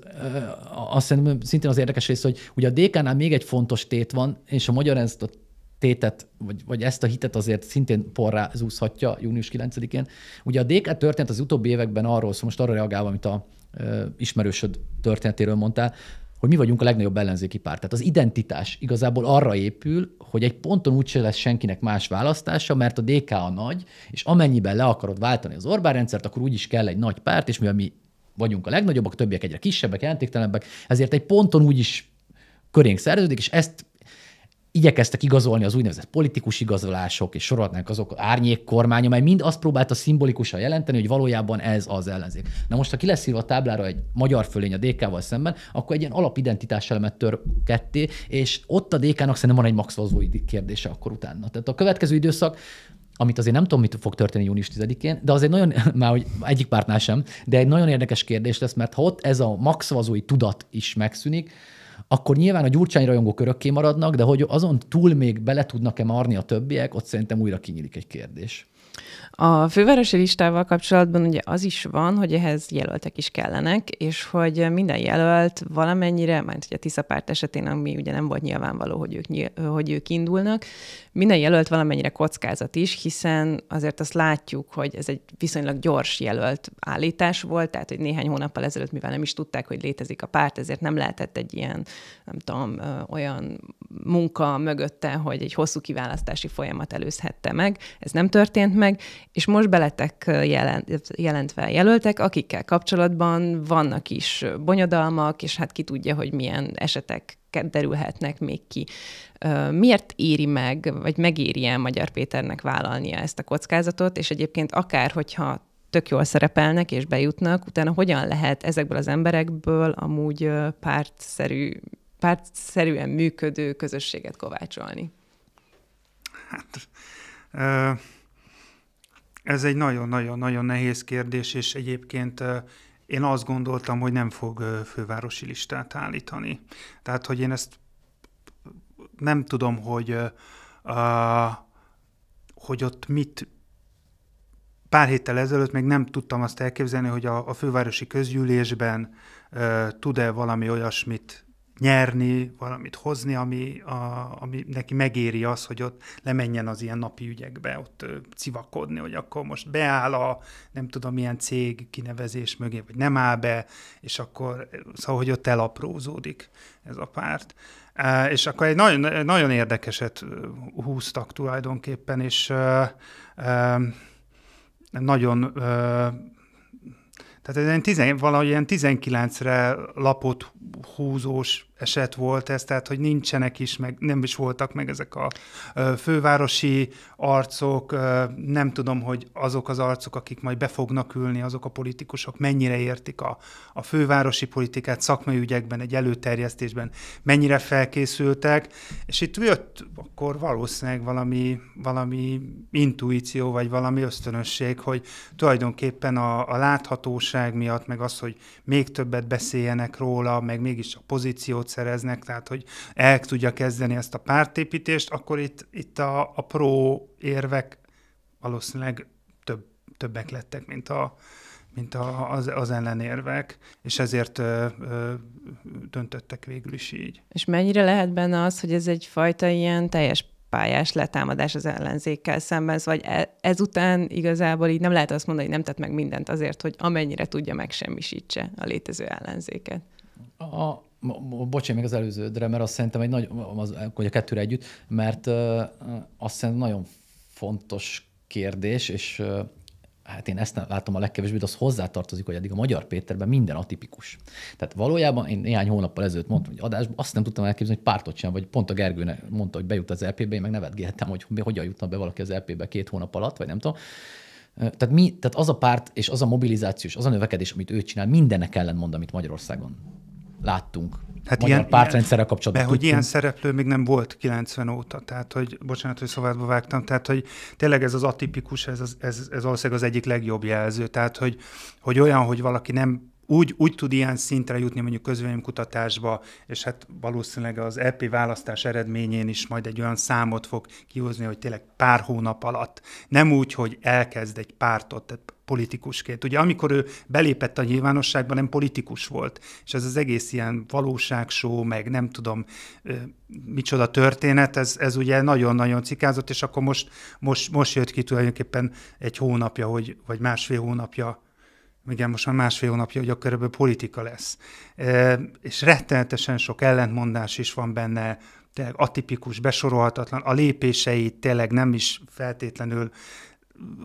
azt szerintem szintén az érdekes rész, hogy ugye a DK-nál még egy fontos tét van, és a magyar ezt a tétet, vagy, vagy ezt a hitet azért szintén porrá zúzhatja június 9-én. Ugye a DK történt az utóbbi években arról szóval most arra reagálva, amit a ismerősöd történetéről mondtál, hogy mi vagyunk a legnagyobb ellenzéki párt. Tehát az identitás igazából arra épül, hogy egy ponton úgyse lesz senkinek más választása, mert a DK a nagy, és amennyiben le akarod váltani az Orbán rendszert, akkor úgyis kell egy nagy párt, és mivel mi vagyunk a legnagyobbak, a többiek egyre kisebbek, jelentéktelenebbek, ezért egy ponton úgyis körénk szerződik, és ezt igyekeztek igazolni az úgynevezett politikus igazolások, és sorolhatnánk azok árnyék kormány, amely mind azt próbálta szimbolikusan jelenteni, hogy valójában ez az ellenzék. Na most, ha ki lesz írva a táblára egy magyar fölény a DK-val szemben, akkor egy ilyen alapidentitás elemet tör ketté, és ott a DK-nak szerintem van egy maxvazói kérdése akkor utána. Tehát a következő időszak amit azért nem tudom, mit fog történni június 10-én, de azért nagyon, már hogy egyik pártnál sem, de egy nagyon érdekes kérdés lesz, mert ha ott ez a maxvazói tudat is megszűnik, akkor nyilván a gyurcsány rajongók örökké maradnak, de hogy azon túl még bele tudnak-e marni a többiek, ott szerintem újra kinyílik egy kérdés. A fővárosi listával kapcsolatban ugye az is van, hogy ehhez jelöltek is kellenek, és hogy minden jelölt valamennyire, mert ugye a Tisza párt esetén, ami ugye nem volt nyilvánvaló, hogy ők, hogy ők indulnak, minden jelölt valamennyire kockázat is, hiszen azért azt látjuk, hogy ez egy viszonylag gyors jelölt állítás volt, tehát hogy néhány hónappal ezelőtt, mivel nem is tudták, hogy létezik a párt, ezért nem lehetett egy ilyen, nem tudom, olyan munka mögötte, hogy egy hosszú kiválasztási folyamat előzhette meg. Ez nem történt meg, és most beletek jelent, jelentve jelöltek, akikkel kapcsolatban vannak is bonyodalmak, és hát ki tudja, hogy milyen esetek derülhetnek még ki. Miért éri meg, vagy megéri el Magyar Péternek vállalnia ezt a kockázatot, és egyébként akár, hogyha tök jól szerepelnek és bejutnak, utána hogyan lehet ezekből az emberekből amúgy pártszerű pártszerűen működő közösséget kovácsolni? Hát ez egy nagyon-nagyon-nagyon nehéz kérdés, és egyébként én azt gondoltam, hogy nem fog fővárosi listát állítani. Tehát, hogy én ezt nem tudom, hogy, hogy ott mit, pár héttel ezelőtt még nem tudtam azt elképzelni, hogy a, a fővárosi közgyűlésben uh, tud-e valami olyasmit nyerni, valamit hozni, ami, a, ami neki megéri az, hogy ott lemenjen az ilyen napi ügyekbe, ott civakodni, hogy akkor most beáll a nem tudom milyen cég kinevezés mögé, vagy nem áll be, és akkor szóval, hogy ott elaprózódik ez a párt. és akkor egy nagyon, nagyon érdekeset húztak tulajdonképpen, és nagyon tehát ez ilyen tizen, valahogy ilyen 19-re lapot húzós eset volt ez, tehát hogy nincsenek is, meg nem is voltak meg ezek a fővárosi arcok, nem tudom, hogy azok az arcok, akik majd be fognak ülni, azok a politikusok mennyire értik a, a fővárosi politikát szakmai ügyekben, egy előterjesztésben, mennyire felkészültek, és itt jött akkor valószínűleg valami, valami intuíció, vagy valami ösztönösség, hogy tulajdonképpen a, a láthatóság miatt, meg az, hogy még többet beszéljenek róla, meg mégis a pozíciót pozíciót szereznek, tehát hogy el tudja kezdeni ezt a pártépítést, akkor itt, itt a, a pro érvek valószínűleg több, többek lettek, mint a, mint a, az, az ellenérvek, és ezért ö, ö, döntöttek végül is így. És mennyire lehet benne az, hogy ez egyfajta ilyen teljes pályás letámadás az ellenzékkel szemben, vagy szóval, ez, ezután igazából így nem lehet azt mondani, hogy nem tett meg mindent azért, hogy amennyire tudja, megsemmisítse a létező ellenzéket. A, bocsánat még az előződre, mert azt szerintem egy nagy, az, hogy a kettőre együtt, mert azt szerintem nagyon fontos kérdés, és hát én ezt nem látom a legkevésbé, de az hozzátartozik, hogy eddig a Magyar Péterben minden atipikus. Tehát valójában én néhány hónappal ezelőtt mondtam, hogy adásban azt nem tudtam elképzelni, hogy pártot sem, vagy pont a Gergőnek mondta, hogy bejut az LP-be, e én meg nevetgéltem, hogy hogyan jutna be valaki az LP-be e két hónap alatt, vagy nem tudom. Tehát, mi, tehát az a párt és az a mobilizációs, az a növekedés, amit ő csinál, mindennek ellen mond, amit Magyarországon láttunk. Hát ilyen, pártrendszerre kapcsolatban. De hogy ilyen szereplő még nem volt 90 óta, tehát hogy, bocsánat, hogy szobádba vágtam, tehát hogy tényleg ez az atipikus, ez, ez, ez az egyik legjobb jelző, tehát hogy, hogy olyan, hogy valaki nem úgy, úgy tud ilyen szintre jutni mondjuk közvéleménykutatásba, és hát valószínűleg az EP választás eredményén is majd egy olyan számot fog kihozni, hogy tényleg pár hónap alatt. Nem úgy, hogy elkezd egy pártot, tehát politikusként. Ugye amikor ő belépett a nyilvánosságba, nem politikus volt, és ez az egész ilyen valóságsó, meg nem tudom micsoda történet, ez, ez ugye nagyon-nagyon cikázott, és akkor most, most, most jött ki tulajdonképpen egy hónapja, hogy, vagy másfél hónapja igen, most már másfél hónapja, hogy a körülbelül politika lesz. E, és rettenetesen sok ellentmondás is van benne, tényleg atipikus, besorolhatatlan, a lépései tényleg nem is feltétlenül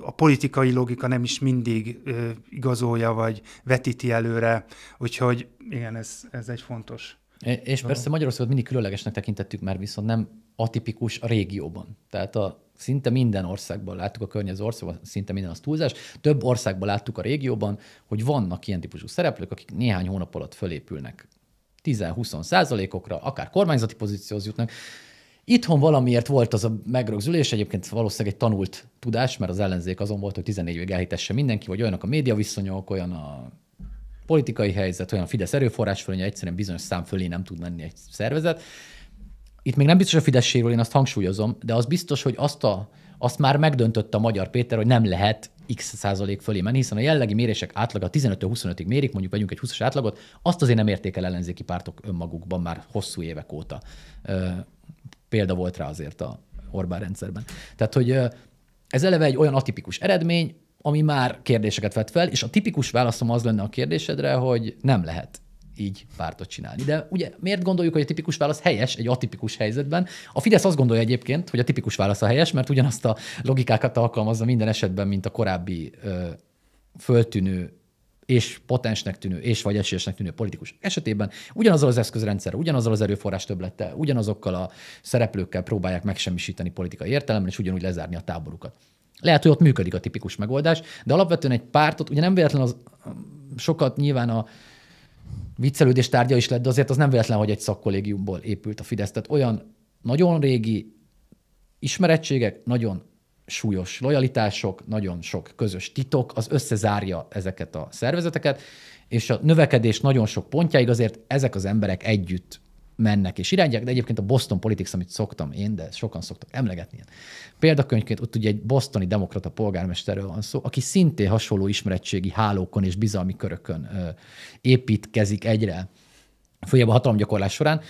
a politikai logika nem is mindig ö, igazolja, vagy vetíti előre, úgyhogy igen, ez, ez egy fontos E, és persze Magyarországot mindig különlegesnek tekintettük, mert viszont nem atipikus a régióban. Tehát a, szinte minden országban láttuk a környező országban, szinte minden az túlzás, több országban láttuk a régióban, hogy vannak ilyen típusú szereplők, akik néhány hónap alatt fölépülnek 10-20 százalékokra, akár kormányzati pozícióhoz jutnak. Itthon valamiért volt az a megrögzülés, egyébként valószínűleg egy tanult tudás, mert az ellenzék azon volt, hogy 14 évig elhitesse mindenki, vagy olyanok a média viszonyok, olyan a politikai helyzet, olyan Fidesz erőforrás fölénye, egyszerűen bizonyos szám fölé nem tud menni egy szervezet. Itt még nem biztos a Fidesz sérül, én azt hangsúlyozom, de az biztos, hogy azt, a, azt már megdöntötte a magyar Péter, hogy nem lehet x százalék fölé menni, hiszen a jellegi mérések átlaga 15-25-ig mérik, mondjuk vegyünk egy 20-as átlagot, azt azért nem el ellenzéki pártok önmagukban már hosszú évek óta. Példa volt rá azért a Orbán rendszerben. Tehát, hogy ez eleve egy olyan atipikus eredmény, ami már kérdéseket vet fel, és a tipikus válaszom az lenne a kérdésedre, hogy nem lehet így pártot csinálni. De ugye miért gondoljuk, hogy a tipikus válasz helyes egy atipikus helyzetben? A Fidesz azt gondolja egyébként, hogy a tipikus válasz a helyes, mert ugyanazt a logikákat alkalmazza minden esetben, mint a korábbi ö, föltűnő és potensnek tűnő, és vagy esélyesnek tűnő politikus esetében ugyanazzal az eszközrendszerrel, ugyanazzal az erőforrás töblettel, ugyanazokkal a szereplőkkel próbálják megsemmisíteni politikai értelemben, és ugyanúgy lezárni a táborukat. Lehet, hogy ott működik a tipikus megoldás, de alapvetően egy pártot, ugye nem véletlen az sokat nyilván a viccelődés tárgya is lett, de azért az nem véletlen, hogy egy szakkollégiumból épült a Fidesz. Tehát olyan nagyon régi ismerettségek, nagyon súlyos lojalitások, nagyon sok közös titok, az összezárja ezeket a szervezeteket, és a növekedés nagyon sok pontjáig azért ezek az emberek együtt mennek és irányják, de egyébként a Boston Politics, amit szoktam én, de sokan szoktak emlegetni, példakönyvként ott ugye egy bostoni demokrata polgármesterről van szó, aki szintén hasonló ismeretségi hálókon és bizalmi körökön építkezik egyre, főjebb a hatalomgyakorlás során,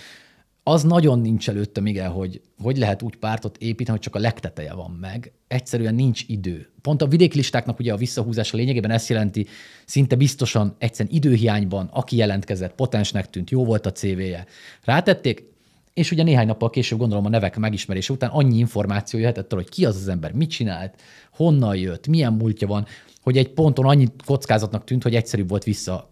az nagyon nincs előttem, igen, hogy hogy lehet úgy pártot építeni, hogy csak a legteteje van meg. Egyszerűen nincs idő. Pont a vidéklistáknak ugye a visszahúzása lényegében ezt jelenti, szinte biztosan egyszerűen időhiányban, aki jelentkezett, potensnek tűnt, jó volt a CV-je. Rátették, és ugye néhány nappal később gondolom a nevek megismerése után annyi információ jöhetett arra, hogy ki az az ember, mit csinált, honnan jött, milyen múltja van, hogy egy ponton annyi kockázatnak tűnt, hogy egyszerűbb volt vissza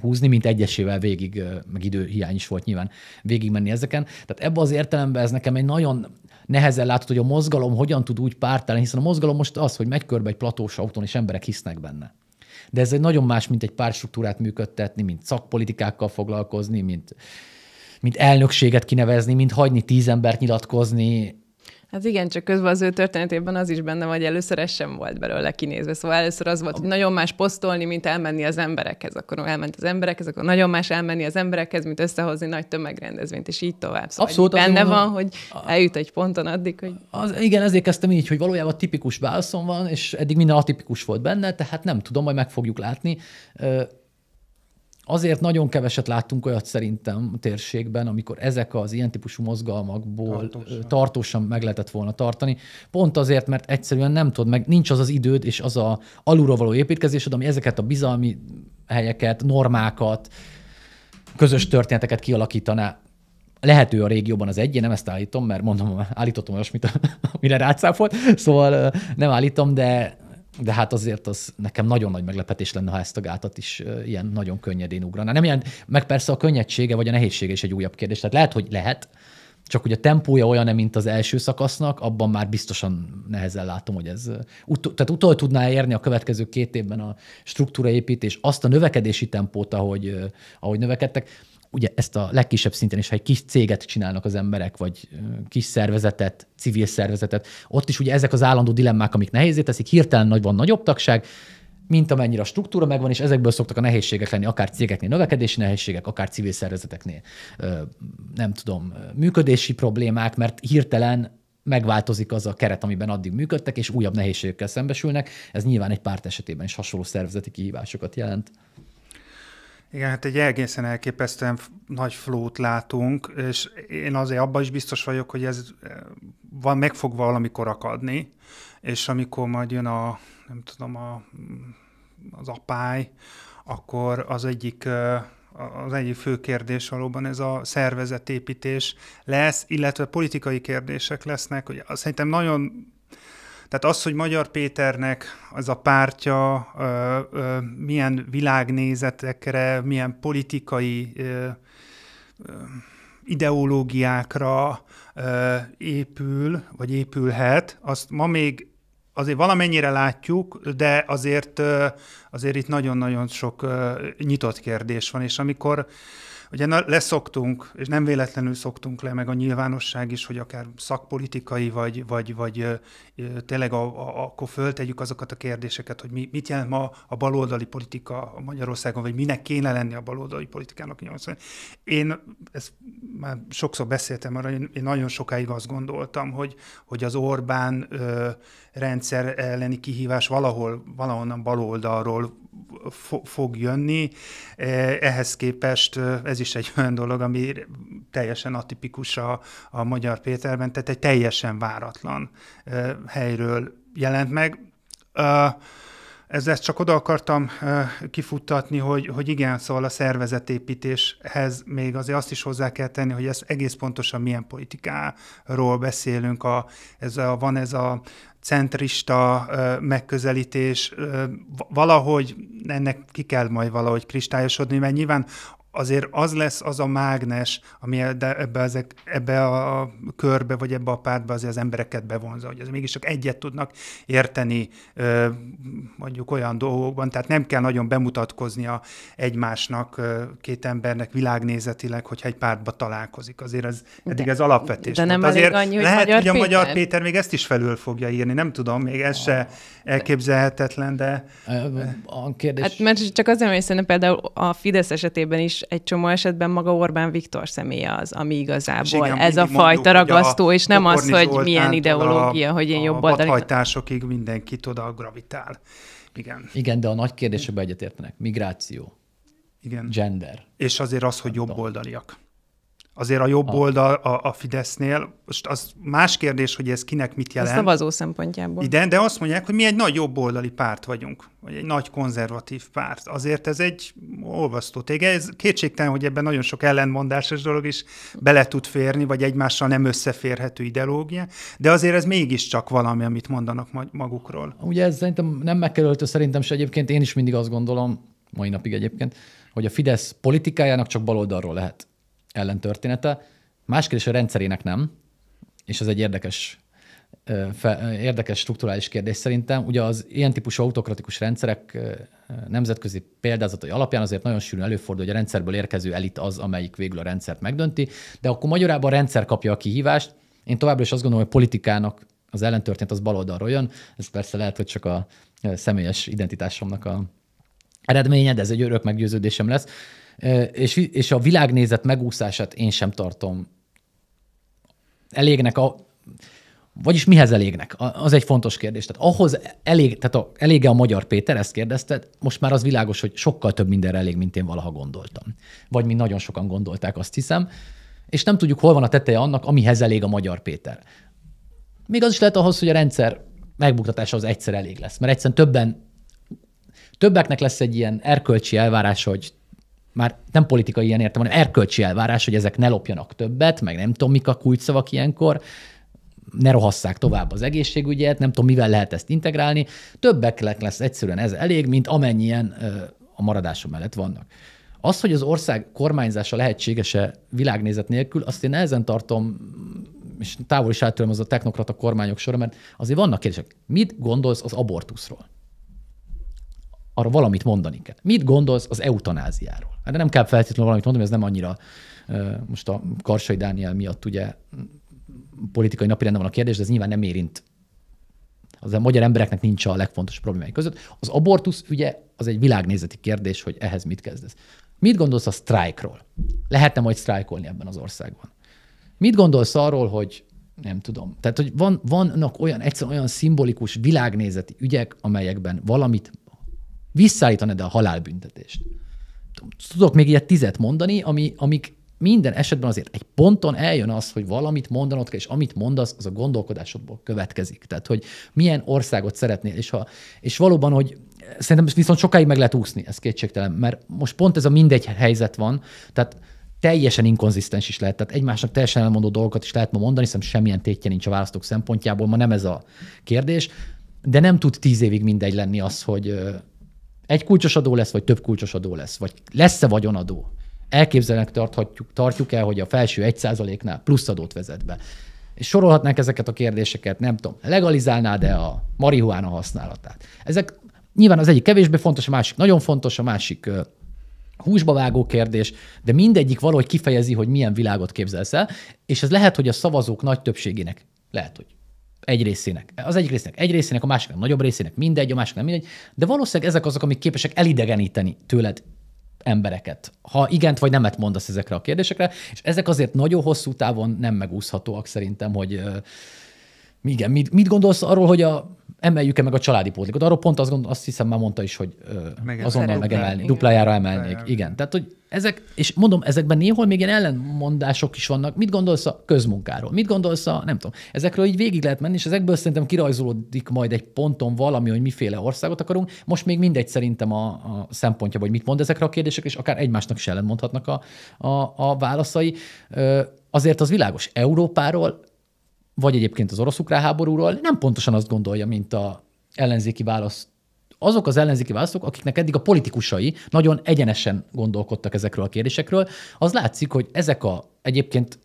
húzni, mint egyesével végig, meg időhiány is volt nyilván, végigmenni ezeken. Tehát ebben az értelemben ez nekem egy nagyon nehezen látod, hogy a mozgalom hogyan tud úgy pártálni, hiszen a mozgalom most az, hogy megy körbe egy platós autón, és emberek hisznek benne. De ez egy nagyon más, mint egy pártstruktúrát működtetni, mint szakpolitikákkal foglalkozni, mint, mint elnökséget kinevezni, mint hagyni tíz embert nyilatkozni, Hát igen, csak közben az ő történetében az is benne, hogy először ez sem volt belőle kinézve. Szóval először az volt, hogy nagyon más posztolni, mint elmenni az emberekhez. Akkor elment az emberekhez, akkor nagyon más elmenni az emberekhez, mint összehozni nagy tömegrendezvényt, és így tovább. Szóval Abszolút benne mondom, van, hogy eljut egy ponton addig, hogy... Az, igen, ezért kezdtem így, hogy valójában tipikus válaszom van, és eddig minden atipikus volt benne, tehát nem tudom, majd meg fogjuk látni azért nagyon keveset láttunk olyat szerintem a térségben, amikor ezek az ilyen típusú mozgalmakból tartósan, tartósan meg lehetett volna tartani. Pont azért, mert egyszerűen nem tudod, meg nincs az az időd és az a alulra való építkezésed, ami ezeket a bizalmi helyeket, normákat, közös történeteket kialakítaná lehető a régióban az egy, én nem ezt állítom, mert mondom, állítottam olyasmit, amire rátszáfolt, szóval nem állítom, de de hát azért az nekem nagyon nagy meglepetés lenne, ha ezt a gátat is ilyen nagyon könnyedén ugrana. Nem ilyen, meg persze a könnyedsége vagy a nehézsége is egy újabb kérdés. Tehát lehet, hogy lehet, csak hogy a tempója olyan, mint az első szakasznak, abban már biztosan nehezen látom, hogy ez ut- tehát utol tudná érni a következő két évben a struktúraépítés azt a növekedési tempót, ahogy, ahogy növekedtek ugye ezt a legkisebb szinten is, ha egy kis céget csinálnak az emberek, vagy kis szervezetet, civil szervezetet, ott is ugye ezek az állandó dilemmák, amik nehézé teszik, hirtelen nagy van nagyobb tagság, mint amennyire a struktúra megvan, és ezekből szoktak a nehézségek lenni, akár cégeknél növekedési nehézségek, akár civil szervezeteknél, nem tudom, működési problémák, mert hirtelen megváltozik az a keret, amiben addig működtek, és újabb nehézségekkel szembesülnek. Ez nyilván egy párt esetében is hasonló szervezeti kihívásokat jelent. Igen, hát egy egészen elképesztően nagy flót látunk, és én azért abban is biztos vagyok, hogy ez eh, van, meg fog valamikor akadni, és amikor majd jön a, nem tudom, a, mm, az apály, akkor az egyik eh, az egyik fő kérdés valóban ez a szervezetépítés lesz, illetve politikai kérdések lesznek. Ugye, szerintem nagyon tehát az, hogy Magyar Péternek az a pártja ö, ö, milyen világnézetekre, milyen politikai ö, ideológiákra ö, épül, vagy épülhet, azt ma még azért valamennyire látjuk, de azért, azért itt nagyon-nagyon sok nyitott kérdés van, és amikor Ugye leszoktunk, és nem véletlenül szoktunk le, meg a nyilvánosság is, hogy akár szakpolitikai, vagy, vagy, vagy tényleg a, a, akkor föltegyük azokat a kérdéseket, hogy mi, mit jelent ma a baloldali politika Magyarországon, vagy minek kéne lenni a baloldali politikának. Én ezt már sokszor beszéltem arra, én, én nagyon sokáig azt gondoltam, hogy, hogy az Orbán ö, rendszer elleni kihívás valahol, valahonnan baloldalról fog jönni. E, ehhez képest ez is egy olyan dolog, ami teljesen atipikus a, a Magyar Péterben, tehát egy teljesen váratlan helyről jelent meg. Ezzel csak oda akartam kifuttatni, hogy, hogy igen, szóval a szervezetépítéshez még azért azt is hozzá kell tenni, hogy ez egész pontosan milyen politikáról beszélünk. A, ez a, van ez a centrista megközelítés, valahogy ennek ki kell majd valahogy kristályosodni, mert nyilván azért az lesz az a mágnes, ami e- ebbe, ezek, ebbe a körbe, vagy ebbe a pártba azért az embereket bevonza, hogy az mégis csak egyet tudnak érteni mondjuk olyan dolgokban, tehát nem kell nagyon bemutatkoznia egymásnak, két embernek világnézetileg, hogyha egy pártba találkozik. Azért ez, eddig de, ez alapvetés. De nem hát azért annyi, hogy lehet, hogy a Magyar Péter? Péter még ezt is felül fogja írni, nem tudom, még ez se elképzelhetetlen, de... A kérdés... Hát, mert csak azért, hogy szerintem például a Fidesz esetében is egy csomó esetben maga Orbán Viktor személye az, ami igazából igen, ez a fajta ragasztó, a és nem az, hogy milyen ideológia, a, hogy én jobb oldali... A hajtásokig mindenkit oda gravitál. Igen. Igen, de a nagy kérdésekben egyetértenek. Migráció. Igen. Gender. És azért az, hogy jobb oldaliak azért a jobb oldal a, a Fidesznél, most az más kérdés, hogy ez kinek mit jelent. A szavazó szempontjából. Igen, de azt mondják, hogy mi egy nagy jobboldali párt vagyunk, vagy egy nagy konzervatív párt. Azért ez egy olvasztó tége. Ez kétségtelen, hogy ebben nagyon sok ellenmondásos dolog is bele tud férni, vagy egymással nem összeférhető ideológia, de azért ez mégiscsak valami, amit mondanak magukról. Ugye ez szerintem nem megkerülhető szerintem se egyébként, én is mindig azt gondolom, mai napig egyébként, hogy a Fidesz politikájának csak baloldalról lehet ellentörténete. Más kérdés, a rendszerének nem, és ez egy érdekes, fe, érdekes strukturális kérdés szerintem. Ugye az ilyen típusú autokratikus rendszerek nemzetközi példázatai alapján azért nagyon sűrűn előfordul, hogy a rendszerből érkező elit az, amelyik végül a rendszert megdönti, de akkor magyarában a rendszer kapja a kihívást. Én továbbra is azt gondolom, hogy politikának az ellentörténet az baloldalról jön. Ez persze lehet, hogy csak a személyes identitásomnak a eredménye, de ez egy örök meggyőződésem lesz és, és a világnézet megúszását én sem tartom elégnek a... Vagyis mihez elégnek? Az egy fontos kérdés. Tehát ahhoz elég, tehát a, elége a Magyar Péter, ezt kérdezted, most már az világos, hogy sokkal több mindenre elég, mint én valaha gondoltam. Vagy mi nagyon sokan gondolták, azt hiszem. És nem tudjuk, hol van a teteje annak, amihez elég a Magyar Péter. Még az is lehet ahhoz, hogy a rendszer megbuktatása az egyszer elég lesz. Mert egyszerűen többen, többeknek lesz egy ilyen erkölcsi elvárás, hogy már nem politikai ilyen értem, hanem erkölcsi elvárás, hogy ezek ne lopjanak többet, meg nem tudom, mik a kulcsszavak ilyenkor, ne rohasszák tovább az egészségügyet, nem tudom, mivel lehet ezt integrálni. Többek lesz egyszerűen ez elég, mint amennyien a maradásom mellett vannak. Az, hogy az ország kormányzása lehetséges-e világnézet nélkül, azt én ezen tartom, és távol is az a technokrata kormányok sora, mert azért vannak kérdések. Mit gondolsz az abortuszról? arra valamit mondani kell. Mit gondolsz az eutanáziáról? Erre hát nem kell feltétlenül valamit mondani, ez nem annyira most a Karsai Dániel miatt ugye politikai napi van a kérdés, de ez nyilván nem érint az a magyar embereknek nincs a legfontosabb problémái között. Az abortusz ugye az egy világnézeti kérdés, hogy ehhez mit kezdesz. Mit gondolsz a sztrájkról? Lehetne majd sztrájkolni ebben az országban. Mit gondolsz arról, hogy nem tudom. Tehát, hogy van, vannak olyan, egyszerűen olyan szimbolikus világnézeti ügyek, amelyekben valamit visszaállítanod a halálbüntetést. Tudok még ilyet tizet mondani, ami, amik minden esetben azért egy ponton eljön az, hogy valamit mondanod kell, és amit mondasz, az a gondolkodásodból következik. Tehát, hogy milyen országot szeretnél, és, ha, és valóban, hogy szerintem viszont sokáig meg lehet úszni, ez kétségtelen, mert most pont ez a mindegy helyzet van, tehát teljesen inkonzisztens is lehet, tehát egymásnak teljesen elmondó dolgokat is lehet ma mondani, hiszen semmilyen tétje nincs a választók szempontjából, ma nem ez a kérdés, de nem tud tíz évig mindegy lenni az, hogy egy kulcsos adó lesz, vagy több kulcsos adó lesz, vagy lesz-e vagyonadó? Elképzelnek tarthatjuk, tartjuk el, hogy a felső 1%-nál plusz adót vezet be. És sorolhatnánk ezeket a kérdéseket, nem tudom, legalizálnád-e a marihuána használatát? Ezek nyilván az egyik kevésbé fontos, a másik nagyon fontos, a másik húsba vágó kérdés, de mindegyik valahogy kifejezi, hogy milyen világot képzelsz el, és ez lehet, hogy a szavazók nagy többségének lehet, hogy egy részének. Az egyik részének egy részének, a másiknak nagyobb részének mindegy, a másiknak mindegy, de valószínűleg ezek azok, amik képesek elidegeníteni tőled embereket, ha igent vagy nemet mondasz ezekre a kérdésekre, és ezek azért nagyon hosszú távon nem megúszhatóak szerintem, hogy igen, mit, mit gondolsz arról, hogy a emeljük-e meg a családi pótlékot? Arról pont azt, gondol, azt hiszem már mondta is, hogy ö, meg azonnal megemelni, duplájára emelnék. Duplájára. Igen, tehát hogy ezek, és mondom, ezekben néhol még ilyen ellenmondások is vannak. Mit gondolsz a közmunkáról? Mit gondolsz a, nem tudom, ezekről így végig lehet menni, és ezekből szerintem kirajzolódik majd egy ponton valami, hogy miféle országot akarunk. Most még mindegy szerintem a, a szempontja, hogy mit mond ezekre a kérdések, és akár egymásnak is ellentmondhatnak a, a, a válaszai. Ö, azért az világos. Európáról vagy egyébként az orosz háborúról, nem pontosan azt gondolja, mint a ellenzéki válasz, azok az ellenzéki válaszok, akiknek eddig a politikusai nagyon egyenesen gondolkodtak ezekről a kérdésekről, az látszik, hogy ezek a egyébként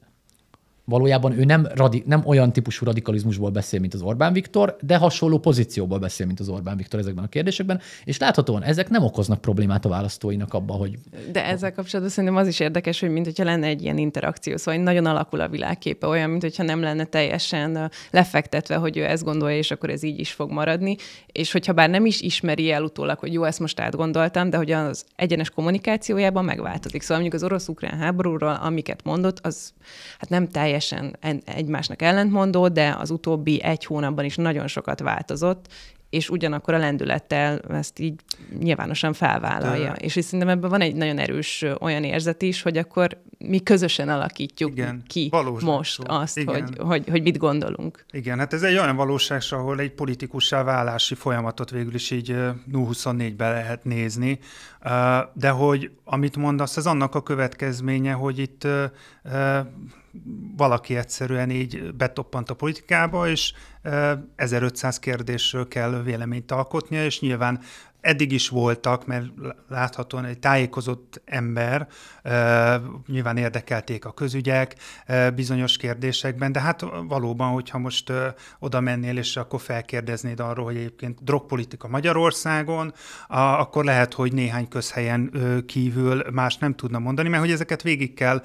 valójában ő nem, radi- nem olyan típusú radikalizmusból beszél, mint az Orbán Viktor, de hasonló pozícióból beszél, mint az Orbán Viktor ezekben a kérdésekben, és láthatóan ezek nem okoznak problémát a választóinak abban, hogy... De ezzel kapcsolatban szerintem az is érdekes, hogy mint hogyha lenne egy ilyen interakció, szóval nagyon alakul a világképe, olyan, mint hogyha nem lenne teljesen lefektetve, hogy ő ezt gondolja, és akkor ez így is fog maradni, és hogyha bár nem is ismeri el utólag, hogy jó, ezt most átgondoltam, de hogy az egyenes kommunikációjában megváltozik. Szóval mondjuk az orosz-ukrán háborúról, amiket mondott, az hát nem teljes teljesen egymásnak ellentmondó, de az utóbbi egy hónapban is nagyon sokat változott, és ugyanakkor a lendülettel ezt így nyilvánosan felvállalja. De... És is szerintem ebben van egy nagyon erős olyan érzet is, hogy akkor mi közösen alakítjuk Igen, ki most szó. azt, Igen. Hogy, hogy, hogy mit gondolunk. Igen, hát ez egy olyan valóság, ahol egy politikussá válási folyamatot végül is így 24-be lehet nézni, de hogy amit mondasz, az annak a következménye, hogy itt valaki egyszerűen így betoppant a politikába, és 1500 kérdésről kell véleményt alkotnia, és nyilván eddig is voltak, mert láthatóan egy tájékozott ember, nyilván érdekelték a közügyek bizonyos kérdésekben, de hát valóban, hogyha most oda mennél, és akkor felkérdeznéd arról, hogy egyébként drogpolitika Magyarországon, akkor lehet, hogy néhány közhelyen kívül más nem tudna mondani, mert hogy ezeket végig kell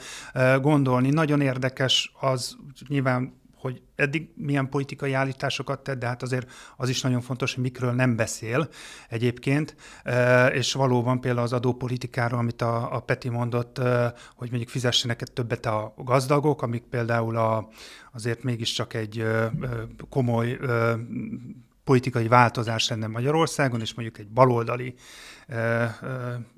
gondolni. Nagyon érdekes az, nyilván hogy eddig milyen politikai állításokat tett, de hát azért az is nagyon fontos, hogy mikről nem beszél egyébként, és valóban például az adópolitikáról, amit a, a Peti mondott, hogy mondjuk fizessenek többet a gazdagok, amik például a, azért mégiscsak egy komoly politikai változás lenne Magyarországon, és mondjuk egy baloldali ö, ö,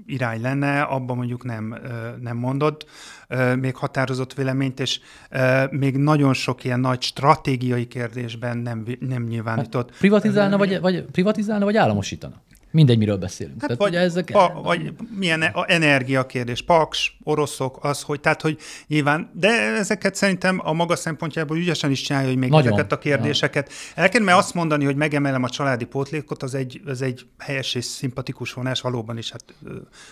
irány lenne, abban mondjuk nem, ö, nem mondott ö, még határozott véleményt, és ö, még nagyon sok ilyen nagy stratégiai kérdésben nem, nem nyilvánított. Hát privatizálna, vagy, vagy, privatizálna, vagy államosítana? Mindegy, miről beszélünk. Hát tehát vagy, ezek pa, vagy milyen e- a energiakérdés, paks, oroszok, az, hogy, tehát, hogy nyilván, de ezeket szerintem a maga szempontjából ügyesen is csinálja, hogy még Nagyon. ezeket a kérdéseket. Ja. El kell, azt mondani, hogy megemelem a családi pótlékot, az egy, az egy helyes és szimpatikus vonás, valóban is, hát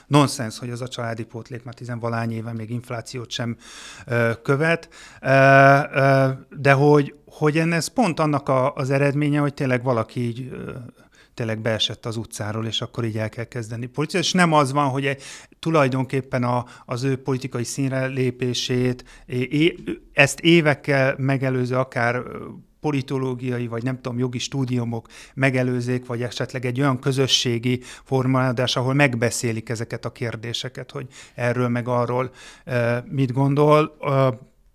nonsens, hogy az a családi pótlék már tizenvalány éve még inflációt sem követ, de hogy, hogy ez pont annak a, az eredménye, hogy tényleg valaki így tényleg beesett az utcáról, és akkor így el kell kezdeni politika. És nem az van, hogy egy, tulajdonképpen a, az ő politikai színre lépését, é, é, ezt évekkel megelőző akár politológiai, vagy nem tudom, jogi stúdiumok megelőzék, vagy esetleg egy olyan közösségi formálódás, ahol megbeszélik ezeket a kérdéseket, hogy erről meg arról mit gondol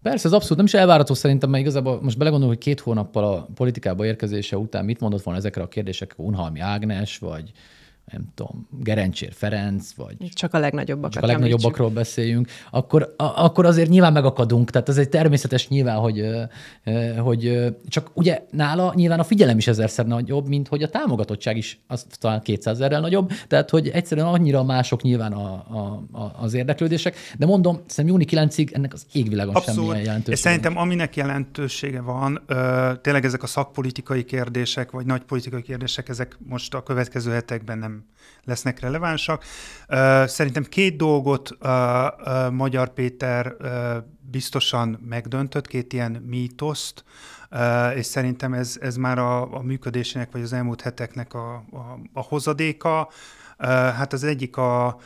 Persze, ez abszolút nem is elvárató szerintem, mert igazából most belegondolom, hogy két hónappal a politikába érkezése után mit mondott volna ezekre a kérdésekre Unhalmi Ágnes, vagy nem tudom, Gerencsér Ferenc, vagy... Csak a legnagyobbakat. Csak a legnagyobbakról említsük. beszéljünk, akkor, a, akkor azért nyilván megakadunk. Tehát ez egy természetes nyilván, hogy, hogy csak ugye nála nyilván a figyelem is ezerszer nagyobb, mint hogy a támogatottság is az talán 200 ezerrel nagyobb, tehát hogy egyszerűen annyira mások nyilván a, a, a, az érdeklődések, de mondom, szerintem júni 9-ig ennek az égvilágon Abszolút. semmilyen jelentősége. És szerintem aminek jelentősége van, ö, tényleg ezek a szakpolitikai kérdések, vagy nagy politikai kérdések, ezek most a következő hetekben nem lesznek relevánsak. Szerintem két dolgot Magyar Péter biztosan megdöntött, két ilyen mítoszt, és szerintem ez, ez már a, a működésének, vagy az elmúlt heteknek a, a, a hozadéka. Hát az egyik a,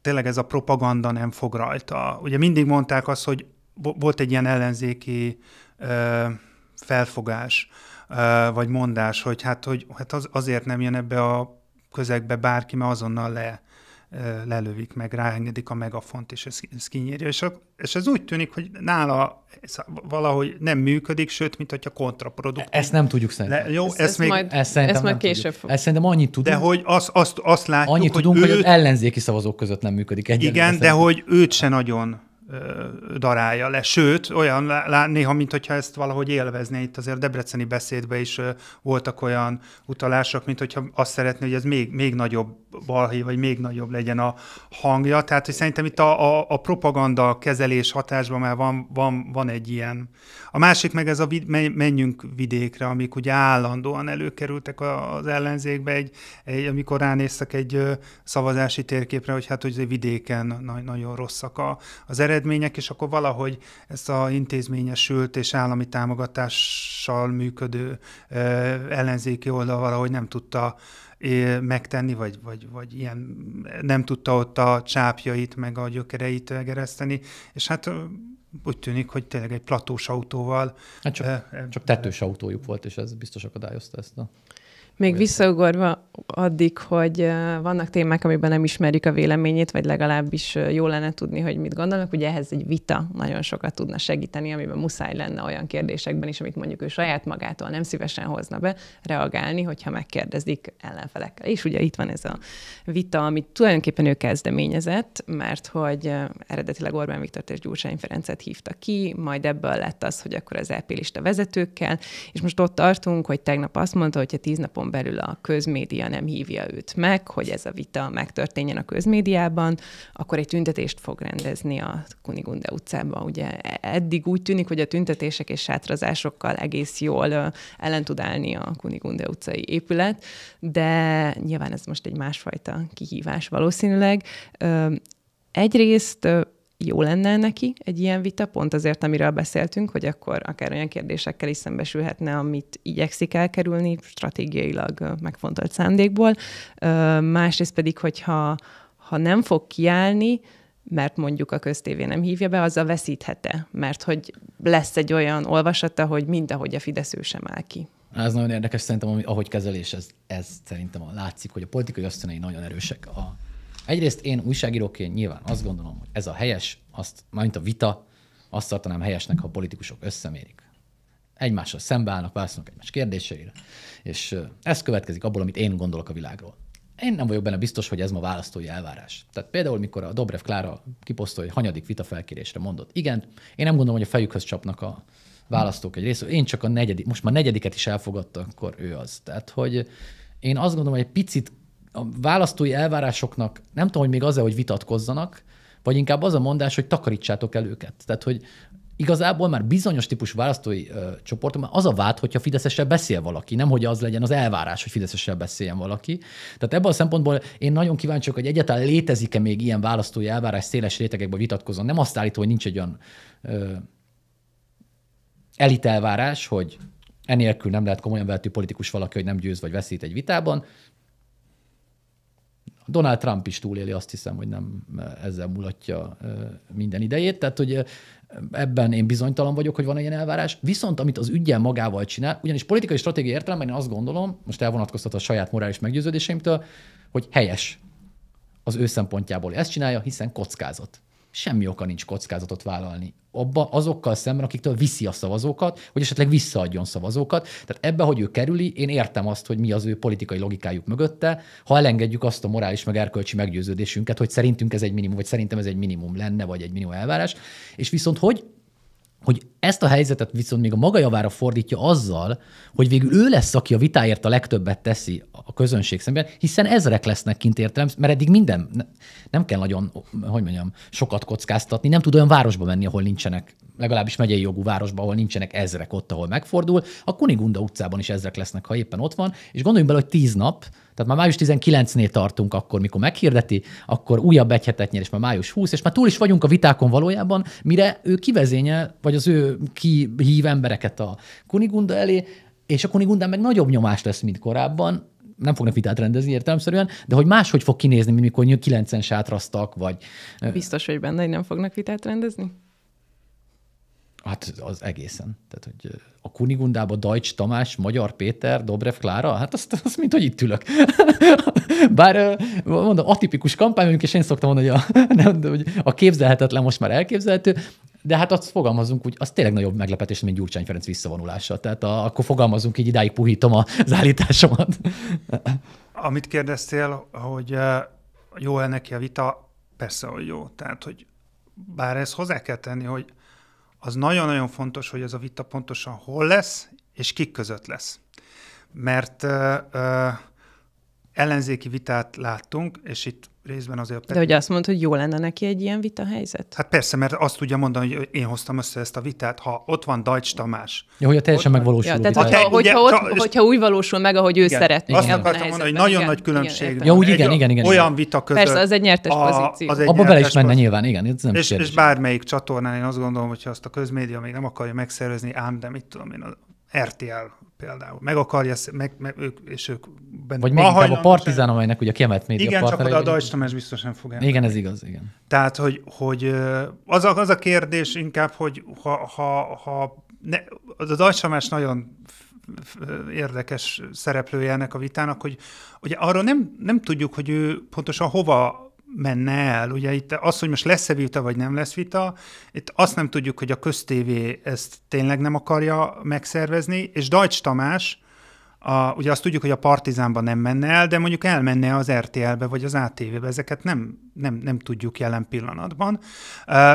tényleg ez a propaganda nem fog rajta. Ugye mindig mondták azt, hogy volt egy ilyen ellenzéki felfogás, vagy mondás, hogy hát, hogy, hát az, azért nem jön ebbe a közegbe bárki, mert azonnal le, lelövik meg, ráengedik a megafont, és ez, ez kinyírja. És, a, és ez úgy tűnik, hogy nála ez valahogy nem működik, sőt, mint hogyha kontraproduktív. Ezt nem tudjuk szerintem. Le, jó, ezt, ezt, még, majd, ezt szerintem ezt majd nem később tudjuk. Ezt szerintem annyit tudunk. De hogy azt, azt, azt látjuk, annyit hogy tudunk, őt, hogy az ellenzéki szavazók között nem működik. Egyelőre igen, de hogy őt se nagyon darálja le, sőt, olyan néha, mint hogyha ezt valahogy élvezné, itt azért debreceni beszédben is voltak olyan utalások, mint hogyha azt szeretné, hogy ez még, még nagyobb balhé, vagy még nagyobb legyen a hangja, tehát hogy szerintem itt a, a, a propaganda kezelés hatásban már van, van, van egy ilyen. A másik meg ez a vid, menjünk vidékre, amik ugye állandóan előkerültek az ellenzékbe, egy, egy, amikor ránéztek egy szavazási térképre, hogy hát hogy vidéken nagyon rosszak a, az eredmények, eredmények, és akkor valahogy ezt a intézményesült és állami támogatással működő ö, ellenzéki oldal valahogy nem tudta ö, megtenni, vagy, vagy, vagy ilyen nem tudta ott a csápjait, meg a gyökereit gereszteni, és hát úgy tűnik, hogy tényleg egy platós autóval. Hát csak, e, csak tetős autójuk volt, és ez biztos akadályozta ezt a még visszaugorva addig, hogy vannak témák, amiben nem ismerjük a véleményét, vagy legalábbis jó lenne tudni, hogy mit gondolnak. Ugye ehhez egy vita nagyon sokat tudna segíteni, amiben muszáj lenne olyan kérdésekben is, amit mondjuk ő saját magától nem szívesen hozna be, reagálni, hogyha megkérdezik ellenfelekkel. És ugye itt van ez a vita, amit tulajdonképpen ő kezdeményezett, mert hogy eredetileg Orbán Viktor és Gyurcsány Ferencet hívta ki, majd ebből lett az, hogy akkor az EP lista vezetőkkel, és most ott tartunk, hogy tegnap azt mondta, hogy ha tíz napon országon belül a közmédia nem hívja őt meg, hogy ez a vita megtörténjen a közmédiában, akkor egy tüntetést fog rendezni a Kunigunde utcában. Ugye eddig úgy tűnik, hogy a tüntetések és sátrazásokkal egész jól ellen tud állni a Kunigunde utcai épület, de nyilván ez most egy másfajta kihívás valószínűleg. Egyrészt jó lenne neki egy ilyen vita, pont azért, amiről beszéltünk, hogy akkor akár olyan kérdésekkel is szembesülhetne, amit igyekszik elkerülni stratégiailag megfontolt szándékból. Másrészt pedig, hogyha ha nem fog kiállni, mert mondjuk a köztévé nem hívja be, az a veszíthete, mert hogy lesz egy olyan olvasata, hogy mindahogy a Fidesz ő sem áll ki. Ez nagyon érdekes szerintem, ahogy kezelés, ez, ez szerintem látszik, hogy a politikai ösztönei nagyon erősek a Egyrészt én újságíróként nyilván azt gondolom, hogy ez a helyes, azt, mint a vita, azt tartanám helyesnek, ha a politikusok összemérik. Egymással szembeállnak, válaszolnak egymás kérdéseire, és ez következik abból, amit én gondolok a világról. Én nem vagyok benne biztos, hogy ez ma választói elvárás. Tehát például, mikor a Dobrev Klára kiposztolja, hogy hanyadik vita felkérésre mondott, igen, én nem gondolom, hogy a fejükhöz csapnak a választók egy része. Én csak a negyedik, most már negyediket is elfogadta, akkor ő az. Tehát, hogy én azt gondolom, hogy egy picit a választói elvárásoknak nem tudom, hogy még az-e, hogy vitatkozzanak, vagy inkább az a mondás, hogy takarítsátok el őket. Tehát, hogy igazából már bizonyos típusú választói ö, csoportom az a vád, hogyha Fideszessel beszél valaki, nem hogy az legyen az elvárás, hogy Fideszessel beszéljen valaki. Tehát ebből a szempontból én nagyon kíváncsi vagyok, hogy egyáltalán létezik-e még ilyen választói elvárás széles rétegekben vitatkozom. Nem azt állítom, hogy nincs egy olyan ö, elitelvárás, hogy enélkül nem lehet komolyan vehető politikus valaki, hogy nem győz vagy veszít egy vitában, Donald Trump is túléli, azt hiszem, hogy nem e, ezzel mulatja e, minden idejét. Tehát, hogy e, ebben én bizonytalan vagyok, hogy van ilyen elvárás. Viszont amit az ügyen magával csinál, ugyanis politikai stratégiai értelemben én azt gondolom, most elvonatkoztat a saját morális meggyőződéseimtől, hogy helyes az ő szempontjából ezt csinálja, hiszen kockázat semmi oka nincs kockázatot vállalni. Abba azokkal szemben, akiktől viszi a szavazókat, hogy esetleg visszaadjon szavazókat. Tehát ebbe, hogy ő kerüli, én értem azt, hogy mi az ő politikai logikájuk mögötte, ha elengedjük azt a morális meg erkölcsi meggyőződésünket, hogy szerintünk ez egy minimum, vagy szerintem ez egy minimum lenne, vagy egy minimum elvárás, és viszont hogy hogy ezt a helyzetet viszont még a maga javára fordítja azzal, hogy végül ő lesz, aki a vitáért a legtöbbet teszi a közönség szemben, hiszen ezrek lesznek kint értelem, mert eddig minden, nem kell nagyon, hogy mondjam, sokat kockáztatni, nem tud olyan városba menni, ahol nincsenek, legalábbis megyei jogú városba, ahol nincsenek ezrek ott, ahol megfordul, a Kunigunda utcában is ezrek lesznek, ha éppen ott van, és gondoljunk bele, hogy tíz nap, tehát már május 19-nél tartunk akkor, mikor meghirdeti, akkor újabb egy hetet nyer, és már május 20, és már túl is vagyunk a vitákon valójában, mire ő kivezényel, vagy az ő kihív embereket a Kunigunda elé, és a Kunigundán meg nagyobb nyomás lesz, mint korábban, nem fognak vitát rendezni értelemszerűen, de hogy máshogy fog kinézni, mint mikor 90 sátrasztak, vagy... Biztos, hogy benne, hogy nem fognak vitát rendezni? Hát az egészen. Tehát, hogy a Kunigundába Dajcs Tamás, Magyar Péter, Dobrev Klára, hát azt, azt mint, hogy itt ülök. Bár mondom, atipikus kampány és én szoktam mondani, hogy a, nem, hogy a képzelhetetlen most már elképzelhető, de hát azt fogalmazunk úgy, az tényleg nagyobb meglepetés, mint Gyurcsány Ferenc visszavonulása. Tehát a, akkor fogalmazunk így, idáig puhítom az állításomat. Amit kérdeztél, hogy jó-e neki a vita, persze, hogy jó. Tehát, hogy bár ezt hozzá kell tenni, hogy az nagyon-nagyon fontos, hogy ez a vita pontosan hol lesz, és kik között lesz. Mert ö, ö, ellenzéki vitát láttunk, és itt részben azért... De hogy azt mondta, hogy jó lenne neki egy ilyen vita helyzet? Hát persze, mert azt tudja mondani, hogy én hoztam össze ezt a vitát, ha ott van Dajcs Tamás. Ja, hogy a teljesen ott... megvalósul. Ja, tehát ha, hogyha, ugye, hogyha, ott, és... hogyha úgy valósul meg, ahogy ő igen, szeretné. Azt akartam mondani, hogy nagyon igen, nagy különbség igen, ja, úgy, igen, igen, igen, olyan vita között. Persze, az egy nyertes a, pozíció. Az egy Abba bele is menne nyilván, igen. Ez nem és, és bármelyik csatornán én azt gondolom, hogyha azt a közmédia még nem akarja megszervezni, ám de mit tudom én, RTL például. Meg akarja, meg, meg ők, és ők benne Vagy még inkább a Partizán, amelynek ugye kiemelt média Igen, csak oda a Deutsch Tamás biztos nem fog elmenni. Igen, ez igaz, igen. Tehát, hogy, hogy az, a, az a kérdés inkább, hogy ha, ha, ha ne, az a Deutsch Tamás nagyon érdekes szereplője ennek a vitának, hogy ugye arról nem, nem tudjuk, hogy ő pontosan hova menne el. Ugye itt az, hogy most lesz-e vita, vagy nem lesz vita, itt azt nem tudjuk, hogy a köztévé ezt tényleg nem akarja megszervezni, és Dajcs Tamás, a, ugye azt tudjuk, hogy a Partizánban nem menne el, de mondjuk elmenne az RTL-be, vagy az ATV-be, ezeket nem nem, nem tudjuk jelen pillanatban.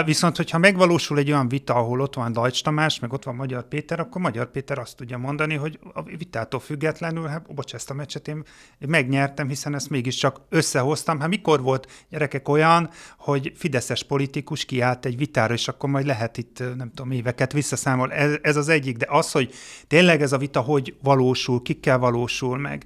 Viszont, hogyha megvalósul egy olyan vita, ahol ott van Dajcs Tamás, meg ott van Magyar Péter, akkor Magyar Péter azt tudja mondani, hogy a vitától függetlenül, hát bocs, ezt a meccset én megnyertem, hiszen ezt mégiscsak összehoztam. Hát mikor volt gyerekek olyan, hogy fideszes politikus kiállt egy vitára, és akkor majd lehet itt, nem tudom, éveket visszaszámol. Ez, ez az egyik, de az, hogy tényleg ez a vita hogy valósul, kikkel valósul meg,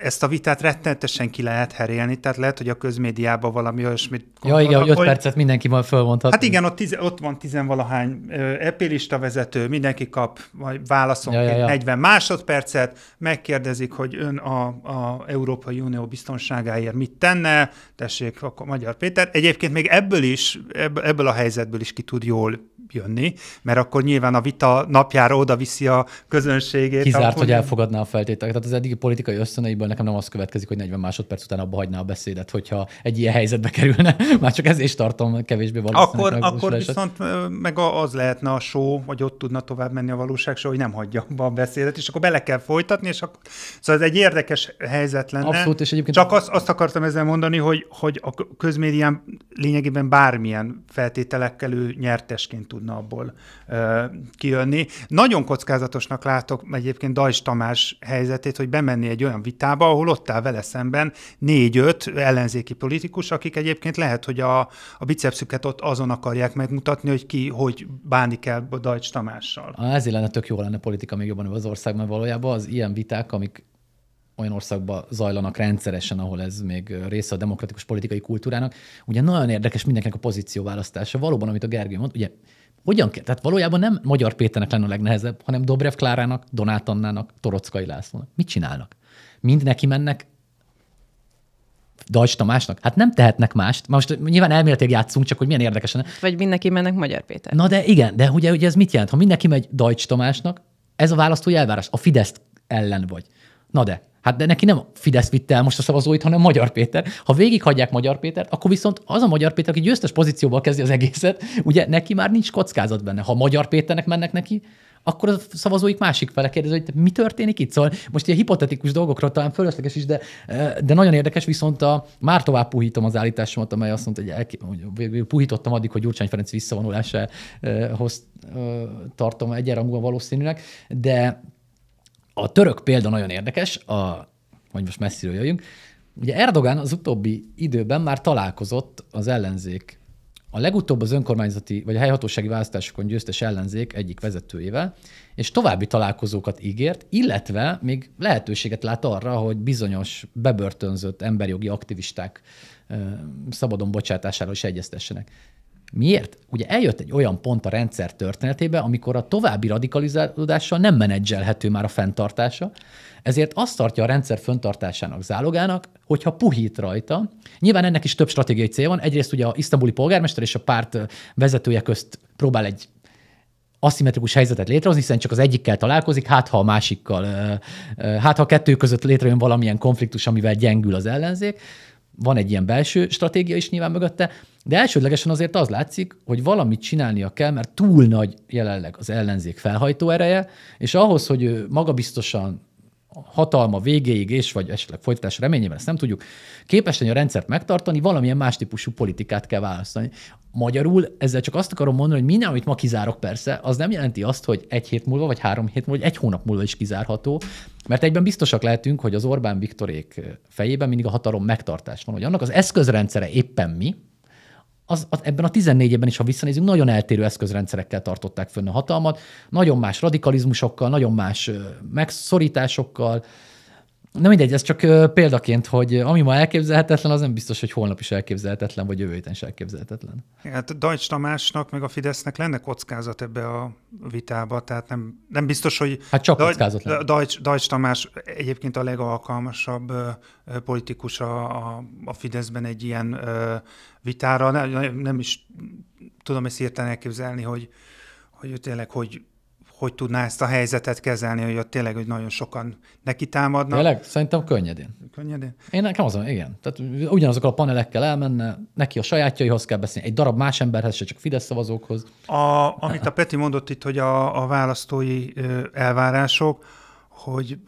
ezt a vitát rettenetesen ki lehet herélni, tehát lehet, hogy a közmédiában valami olyasmit Ja, igen, hogy 5 percet mindenki majd fölmondhat. Hát igen, ott, tiz, ott van tizenvalahány epilista vezető, mindenki kap vagy válaszonként ja, ja, ja. 40 másodpercet, megkérdezik, hogy ön a, a Európai Unió biztonságáért mit tenne, tessék, akkor Magyar Péter. Egyébként még ebből is, ebből a helyzetből is ki tud jól jönni, mert akkor nyilván a vita napjára oda viszi a közönségét. Kizárt, a... hogy elfogadná a feltételeket. Tehát az eddigi politikai ösztöneiben nekem nem az következik, hogy 40 másodperc után abba hagyná a beszédet, hogyha egy ilyen helyzetbe kerülne. Már csak ezért tartom kevésbé valószínűleg. Akkor, akkor viszont meg az lehetne a show, vagy ott tudna tovább menni a valóság show, hogy nem hagyja abba a beszédet, és akkor bele kell folytatni, és akkor... Szóval ez egy érdekes helyzet lenne. Abszolút, és egyébként... Csak azt, azt akartam ezzel mondani, hogy, hogy a közmédián lényegében bármilyen feltételekkel ő nyertesként tudna abból ö, kijönni. Nagyon kockázatosnak látok egyébként Dajs Tamás helyzetét, hogy bemenni egy olyan vitába, Amerikába, ahol ott áll vele szemben négy-öt ellenzéki politikus, akik egyébként lehet, hogy a, a bicepsüket ott azon akarják megmutatni, hogy ki hogy bánik el Dajcs Tamással. Ezért lenne tök jó lenne politika még jobban az országban valójában, az ilyen viták, amik olyan országban zajlanak rendszeresen, ahol ez még része a demokratikus politikai kultúrának. Ugye nagyon érdekes mindenkinek a pozícióválasztása. Valóban, amit a Gergő mond, ugye hogyan kell? Tehát valójában nem Magyar Péternek lenne a legnehezebb, hanem Dobrev Klárának, Donát Annának, Torockai Lászlónak. Mit csinálnak? mind neki mennek Dajcs Tamásnak? Hát nem tehetnek mást. Most nyilván elméletileg játszunk, csak hogy milyen érdekesen. Vagy mindenki mennek Magyar Péter. Na de igen, de ugye, ugye ez mit jelent? Ha mindenki megy Dajcs Tamásnak, ez a választói elvárás. A Fidesz ellen vagy. Na de, hát de neki nem a Fidesz vitte el most a szavazóit, hanem Magyar Péter. Ha végighagyják Magyar Pétert, akkor viszont az a Magyar Péter, aki győztes pozícióval kezdi az egészet, ugye neki már nincs kockázat benne. Ha Magyar Péternek mennek neki, akkor a szavazóik másik fele kérdezi, hogy mi történik itt. Szóval most ilyen hipotetikus dolgokra talán fölösleges is, de, e, de nagyon érdekes, viszont a, már tovább puhítom az állításomat, amely azt mondta, hogy, el, hogy puhítottam addig, hogy Gyurcsány Ferenc visszavonulásához e, e, tartom egyenrangúan valószínűnek, de a török példa nagyon érdekes, a, hogy most messziről jöjjünk. Ugye Erdogan az utóbbi időben már találkozott az ellenzék a legutóbb az önkormányzati vagy a helyhatósági választásokon győztes ellenzék egyik vezetőjével, és további találkozókat ígért, illetve még lehetőséget lát arra, hogy bizonyos bebörtönzött emberjogi aktivisták szabadon bocsátásáról is egyeztessenek. Miért? Ugye eljött egy olyan pont a rendszer történetébe, amikor a további radikalizálódással nem menedzselhető már a fenntartása, ezért azt tartja a rendszer fenntartásának zálogának, hogyha puhít rajta. Nyilván ennek is több stratégiai cél van. Egyrészt ugye a isztambuli polgármester és a párt vezetője közt próbál egy aszimmetrikus helyzetet létrehozni, hiszen csak az egyikkel találkozik, hát ha a másikkal, hát ha a kettő között létrejön valamilyen konfliktus, amivel gyengül az ellenzék van egy ilyen belső stratégia is nyilván mögötte, de elsődlegesen azért az látszik, hogy valamit csinálnia kell, mert túl nagy jelenleg az ellenzék felhajtó ereje, és ahhoz, hogy ő magabiztosan hatalma végéig, és vagy esetleg folytatás reményében, ezt nem tudjuk, képes lenni a rendszert megtartani, valamilyen más típusú politikát kell választani. Magyarul ezzel csak azt akarom mondani, hogy minden, amit ma kizárok persze, az nem jelenti azt, hogy egy hét múlva, vagy három hét múlva, vagy egy hónap múlva is kizárható, mert egyben biztosak lehetünk, hogy az Orbán Viktorék fejében mindig a hatalom megtartás van, hogy annak az eszközrendszere éppen mi, az, az ebben a 14-ben is, ha visszanézünk, nagyon eltérő eszközrendszerekkel tartották fönn a hatalmat, nagyon más radikalizmusokkal, nagyon más megszorításokkal, Na mindegy, ez csak példaként, hogy ami ma elképzelhetetlen, az nem biztos, hogy holnap is elképzelhetetlen, vagy jövő héten is elképzelhetetlen. Hát Dajcs Tamásnak, meg a Fidesznek lenne kockázat ebbe a vitába, tehát nem, nem biztos, hogy... Hát csak Daj, kockázat lenne. Dajcs, Dajcs Tamás egyébként a legalkalmasabb politikus a, a, a Fideszben egy ilyen vitára. Nem, nem is tudom ezt hirtelen elképzelni, hogy, hogy tényleg hogy hogy tudná ezt a helyzetet kezelni, hogy ott tényleg hogy nagyon sokan neki támadnak. Tényleg? Szerintem könnyedén. Könnyedén? Én nekem azon, igen. Tehát ugyanazokkal a panelekkel elmenne, neki a sajátjaihoz kell beszélni, egy darab más emberhez, se csak Fidesz szavazókhoz. A, amit a Peti mondott itt, hogy a, a választói elvárások, hogy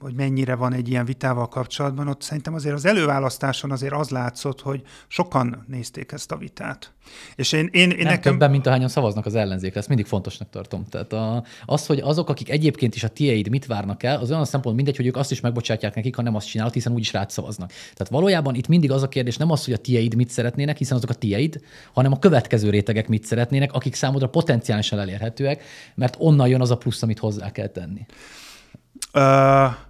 hogy mennyire van egy ilyen vitával kapcsolatban, ott szerintem azért az előválasztáson azért az látszott, hogy sokan nézték ezt a vitát. És én, én, én Nem nekem... többen, mint ahányan szavaznak az ellenzékre, ezt mindig fontosnak tartom. Tehát a, az, hogy azok, akik egyébként is a tieid mit várnak el, az olyan szempont mindegy, hogy ők azt is megbocsátják nekik, ha nem azt csinálod, hiszen úgyis rád szavaznak. Tehát valójában itt mindig az a kérdés nem az, hogy a tieid mit szeretnének, hiszen azok a tieid, hanem a következő rétegek mit szeretnének, akik számodra potenciálisan elérhetőek, mert onnan jön az a plusz, amit hozzá kell tenni. Uh...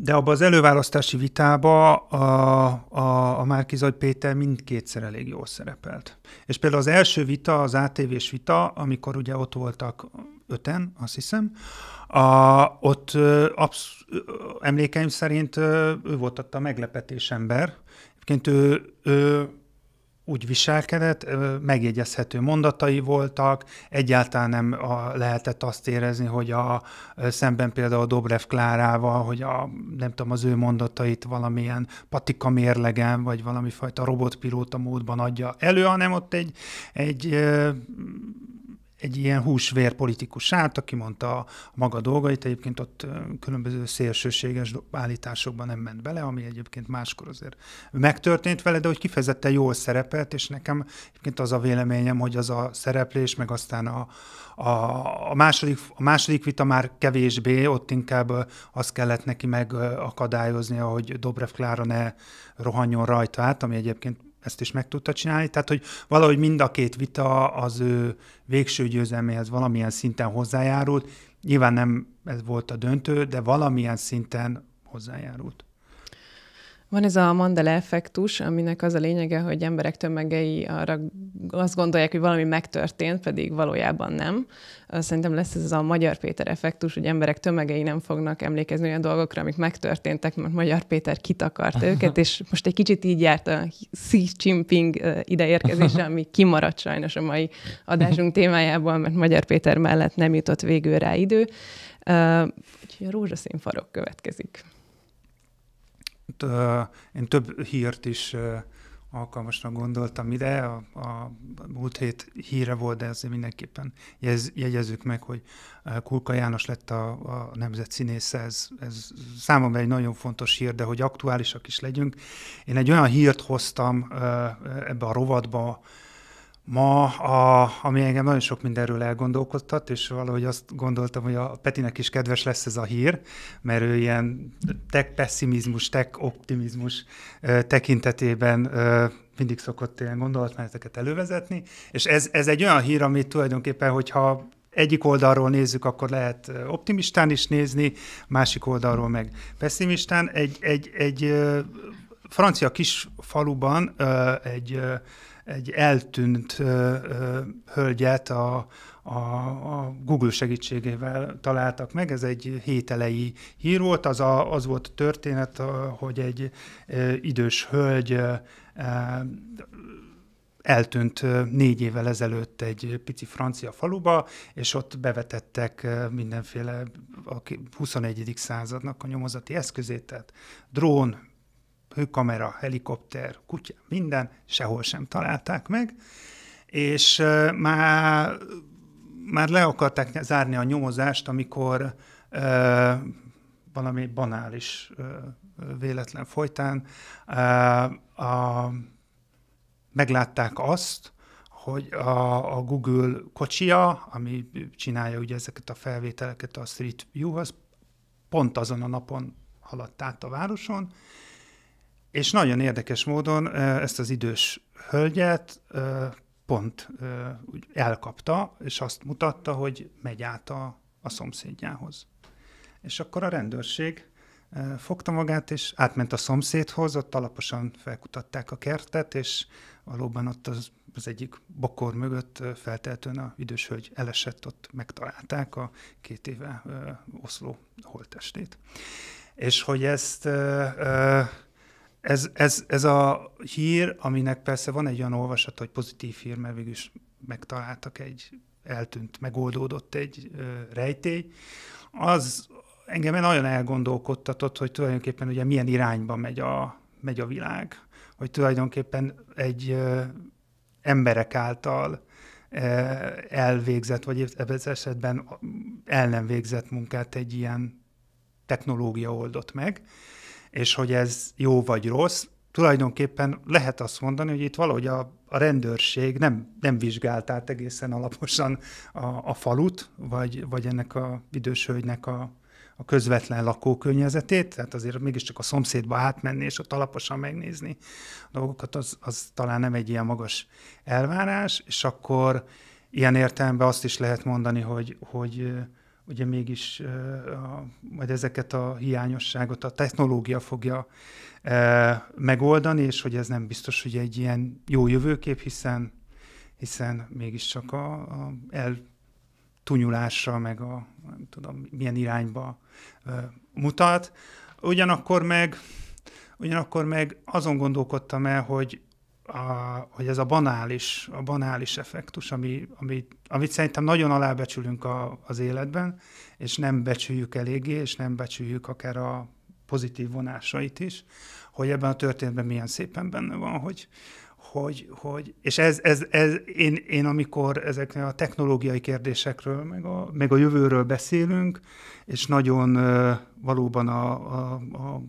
De abban az előválasztási vitába a, a, a Márki Zaj Péter mindkétszer elég jól szerepelt. És például az első vita, az ATV-s vita, amikor ugye ott voltak öten, azt hiszem, a, ott absz, emlékeim szerint ő volt ott a meglepetés ember. Egyébként ő, ő úgy viselkedett, megjegyezhető mondatai voltak, egyáltalán nem a, lehetett azt érezni, hogy a szemben például Dobrev Klárával, hogy a, nem tudom, az ő mondatait valamilyen patika mérlegen, vagy valami fajta robotpilóta módban adja elő, hanem ott egy, egy egy ilyen húsvér politikusát, aki mondta a maga dolgait, egyébként ott különböző szélsőséges állításokban nem ment bele, ami egyébként máskor azért megtörtént vele, de hogy kifejezetten jól szerepelt, és nekem egyébként az a véleményem, hogy az a szereplés, meg aztán a, a, a, második, a második vita már kevésbé, ott inkább azt kellett neki megakadályozni, hogy Dobrev Klára ne rohanjon rajta át, ami egyébként ezt is meg tudta csinálni, tehát hogy valahogy mind a két vita az ő végső győzelméhez valamilyen szinten hozzájárult, nyilván nem ez volt a döntő, de valamilyen szinten hozzájárult. Van ez a mandala effektus, aminek az a lényege, hogy emberek tömegei arra azt gondolják, hogy valami megtörtént, pedig valójában nem. Szerintem lesz ez a Magyar Péter effektus, hogy emberek tömegei nem fognak emlékezni olyan dolgokra, amik megtörténtek, mert Magyar Péter kitakart őket, és most egy kicsit így járt a Xi Jinping ideérkezésre, ami kimaradt sajnos a mai adásunk témájából, mert Magyar Péter mellett nem jutott végül rá idő. Úgyhogy a rózsaszín farok következik én több hírt is alkalmasnak gondoltam ide. A, a múlt hét híre volt, de ezért mindenképpen jez, jegyezzük meg, hogy Kulka János lett a, a nemzet színésze. Ez, ez számomra egy nagyon fontos hír, de hogy aktuálisak is legyünk. Én egy olyan hírt hoztam ebbe a rovatba, Ma, a, ami engem nagyon sok mindenről elgondolkodtat, és valahogy azt gondoltam, hogy a Petinek is kedves lesz ez a hír, mert ő ilyen tech-pessimizmus, tech-optimizmus tekintetében mindig szokott ilyen gondolatmeneteket elővezetni, és ez, ez egy olyan hír, amit tulajdonképpen, hogyha egyik oldalról nézzük, akkor lehet optimistán is nézni, másik oldalról meg pessimistán. Egy, egy, egy francia kis faluban egy egy eltűnt ö, ö, hölgyet a, a, a Google segítségével találtak meg. Ez egy hételei hír volt. Az, a, az volt a történet, hogy egy ö, idős hölgy ö, eltűnt négy évvel ezelőtt egy pici francia faluba, és ott bevetettek mindenféle a 21. századnak a nyomozati eszközét, tehát drón, hőkamera, helikopter, kutya, minden, sehol sem találták meg, és már, már le akarták zárni a nyomozást, amikor ö, valami banális ö, véletlen folytán ö, a, meglátták azt, hogy a, a Google kocsia, ami csinálja ugye ezeket a felvételeket a Street View-hoz, pont azon a napon haladt át a városon, és nagyon érdekes módon ezt az idős hölgyet pont elkapta, és azt mutatta, hogy megy át a, a szomszédjához. És akkor a rendőrség fogta magát, és átment a szomszédhoz, ott alaposan felkutatták a kertet, és valóban ott az, az egyik bokor mögött felteltően a idős hölgy elesett, ott megtalálták a két éve oszló holttestét. És hogy ezt ö, ö, ez, ez, ez a hír, aminek persze van egy olyan olvasata, hogy pozitív hír, mert végül is megtaláltak egy eltűnt, megoldódott egy ö, rejtély, az engem nagyon elgondolkodtatott, hogy tulajdonképpen ugye milyen irányba megy a, megy a világ, hogy tulajdonképpen egy ö, emberek által ö, elvégzett, vagy ebben az esetben el nem végzett munkát egy ilyen technológia oldott meg és hogy ez jó vagy rossz, tulajdonképpen lehet azt mondani, hogy itt valahogy a, a rendőrség nem, nem vizsgált át egészen alaposan a, a falut, vagy, vagy ennek a idős hölgynek a, a közvetlen lakókörnyezetét, tehát azért mégiscsak a szomszédba átmenni és ott alaposan megnézni a dolgokat, az, az talán nem egy ilyen magas elvárás, és akkor ilyen értelemben azt is lehet mondani, hogy, hogy ugye mégis a, majd ezeket a hiányosságot a technológia fogja e, megoldani, és hogy ez nem biztos, hogy egy ilyen jó jövőkép, hiszen, hiszen mégiscsak a, a eltunyulásra, meg a nem tudom milyen irányba e, mutat. Ugyanakkor meg, ugyanakkor meg azon gondolkodtam el, hogy a, hogy ez a banális, a banális effektus, ami, ami, amit szerintem nagyon alábecsülünk a, az életben, és nem becsüljük eléggé, és nem becsüljük akár a pozitív vonásait is, hogy ebben a történetben milyen szépen benne van, hogy, hogy, hogy és ez, ez, ez én, én, amikor ezeknél a technológiai kérdésekről, meg a, meg a jövőről beszélünk, és nagyon valóban a, a, a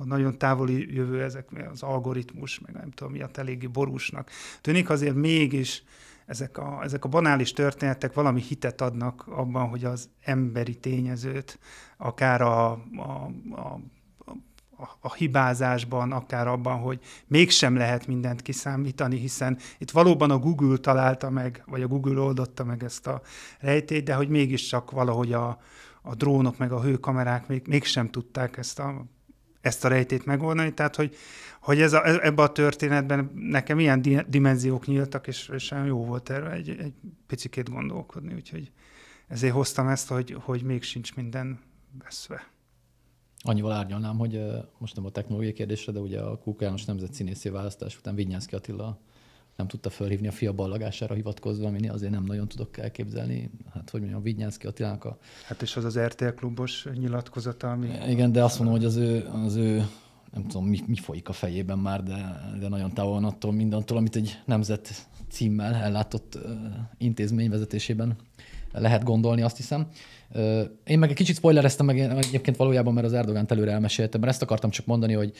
a nagyon távoli jövő ezek, az algoritmus, meg nem tudom miatt eléggé borúsnak tűnik, azért mégis ezek a, ezek a banális történetek valami hitet adnak abban, hogy az emberi tényezőt, akár a, a, a a hibázásban, akár abban, hogy mégsem lehet mindent kiszámítani, hiszen itt valóban a Google találta meg, vagy a Google oldotta meg ezt a rejtét, de hogy mégiscsak valahogy a, a drónok meg a hőkamerák még, mégsem tudták ezt a ezt a rejtét megoldani, tehát hogy, hogy ez a, ebbe a történetben nekem ilyen di- dimenziók nyíltak, és, és jó volt erre egy, egy picit gondolkodni, úgyhogy ezért hoztam ezt, hogy, hogy még sincs minden veszve. Annyival árnyalnám, hogy most nem a technológiai kérdésre, de ugye a Kúka János Színészi választás után Vinyánszki Attila nem tudta felhívni a fia ballagására hivatkozva, ami azért nem nagyon tudok elképzelni. Hát, hogy mondjam, Vignyánszki Attilának a... Hát és az az RTL klubos nyilatkozata, ami... Igen, de azt mondom, hogy az ő, az ő nem tudom, mi, mi folyik a fejében már, de, de nagyon távol attól mindentől, amit egy nemzet címmel ellátott intézmény vezetésében lehet gondolni, azt hiszem. én meg egy kicsit spoilereztem meg egyébként valójában, mert az Erdogánt előre elmeséltem, mert ezt akartam csak mondani, hogy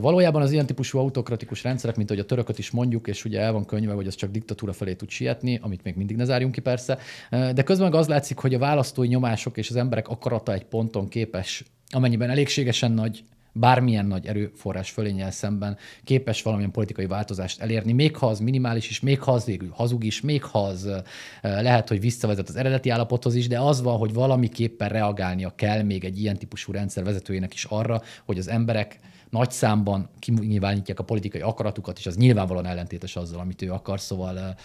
Valójában az ilyen típusú autokratikus rendszerek, mint ahogy a törököt is mondjuk, és ugye el van könyve, hogy az csak diktatúra felé tud sietni, amit még mindig ne zárjunk ki persze, de közben meg az látszik, hogy a választói nyomások és az emberek akarata egy ponton képes, amennyiben elégségesen nagy bármilyen nagy erőforrás fölényel szemben képes valamilyen politikai változást elérni, még ha az minimális is, még ha az végül hazug is, még ha az eh, lehet, hogy visszavezet az eredeti állapothoz is, de az van, hogy valamiképpen reagálnia kell még egy ilyen típusú rendszer vezetőjének is arra, hogy az emberek nagy számban kinyilvánítják a politikai akaratukat, és az nyilvánvalóan ellentétes azzal, amit ő akar, szóval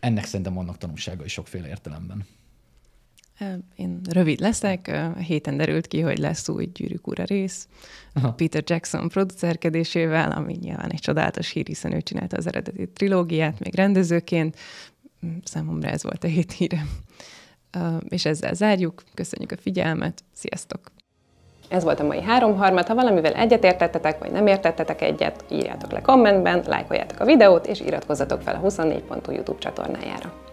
ennek szerintem vannak tanulságai sokféle értelemben. Én rövid leszek. A héten derült ki, hogy lesz új Gyűrűk ura rész. Aha. Peter Jackson producerkedésével, ami nyilván egy csodálatos hír, hiszen ő csinálta az eredeti trilógiát, még rendezőként. Hm, számomra ez volt a hét híre. És ezzel zárjuk. Köszönjük a figyelmet. Sziasztok! Ez volt a mai háromharmad, ha valamivel egyetértettetek, vagy nem értettetek egyet, írjátok le kommentben, lájkoljátok a videót, és iratkozzatok fel a 24.hu YouTube csatornájára.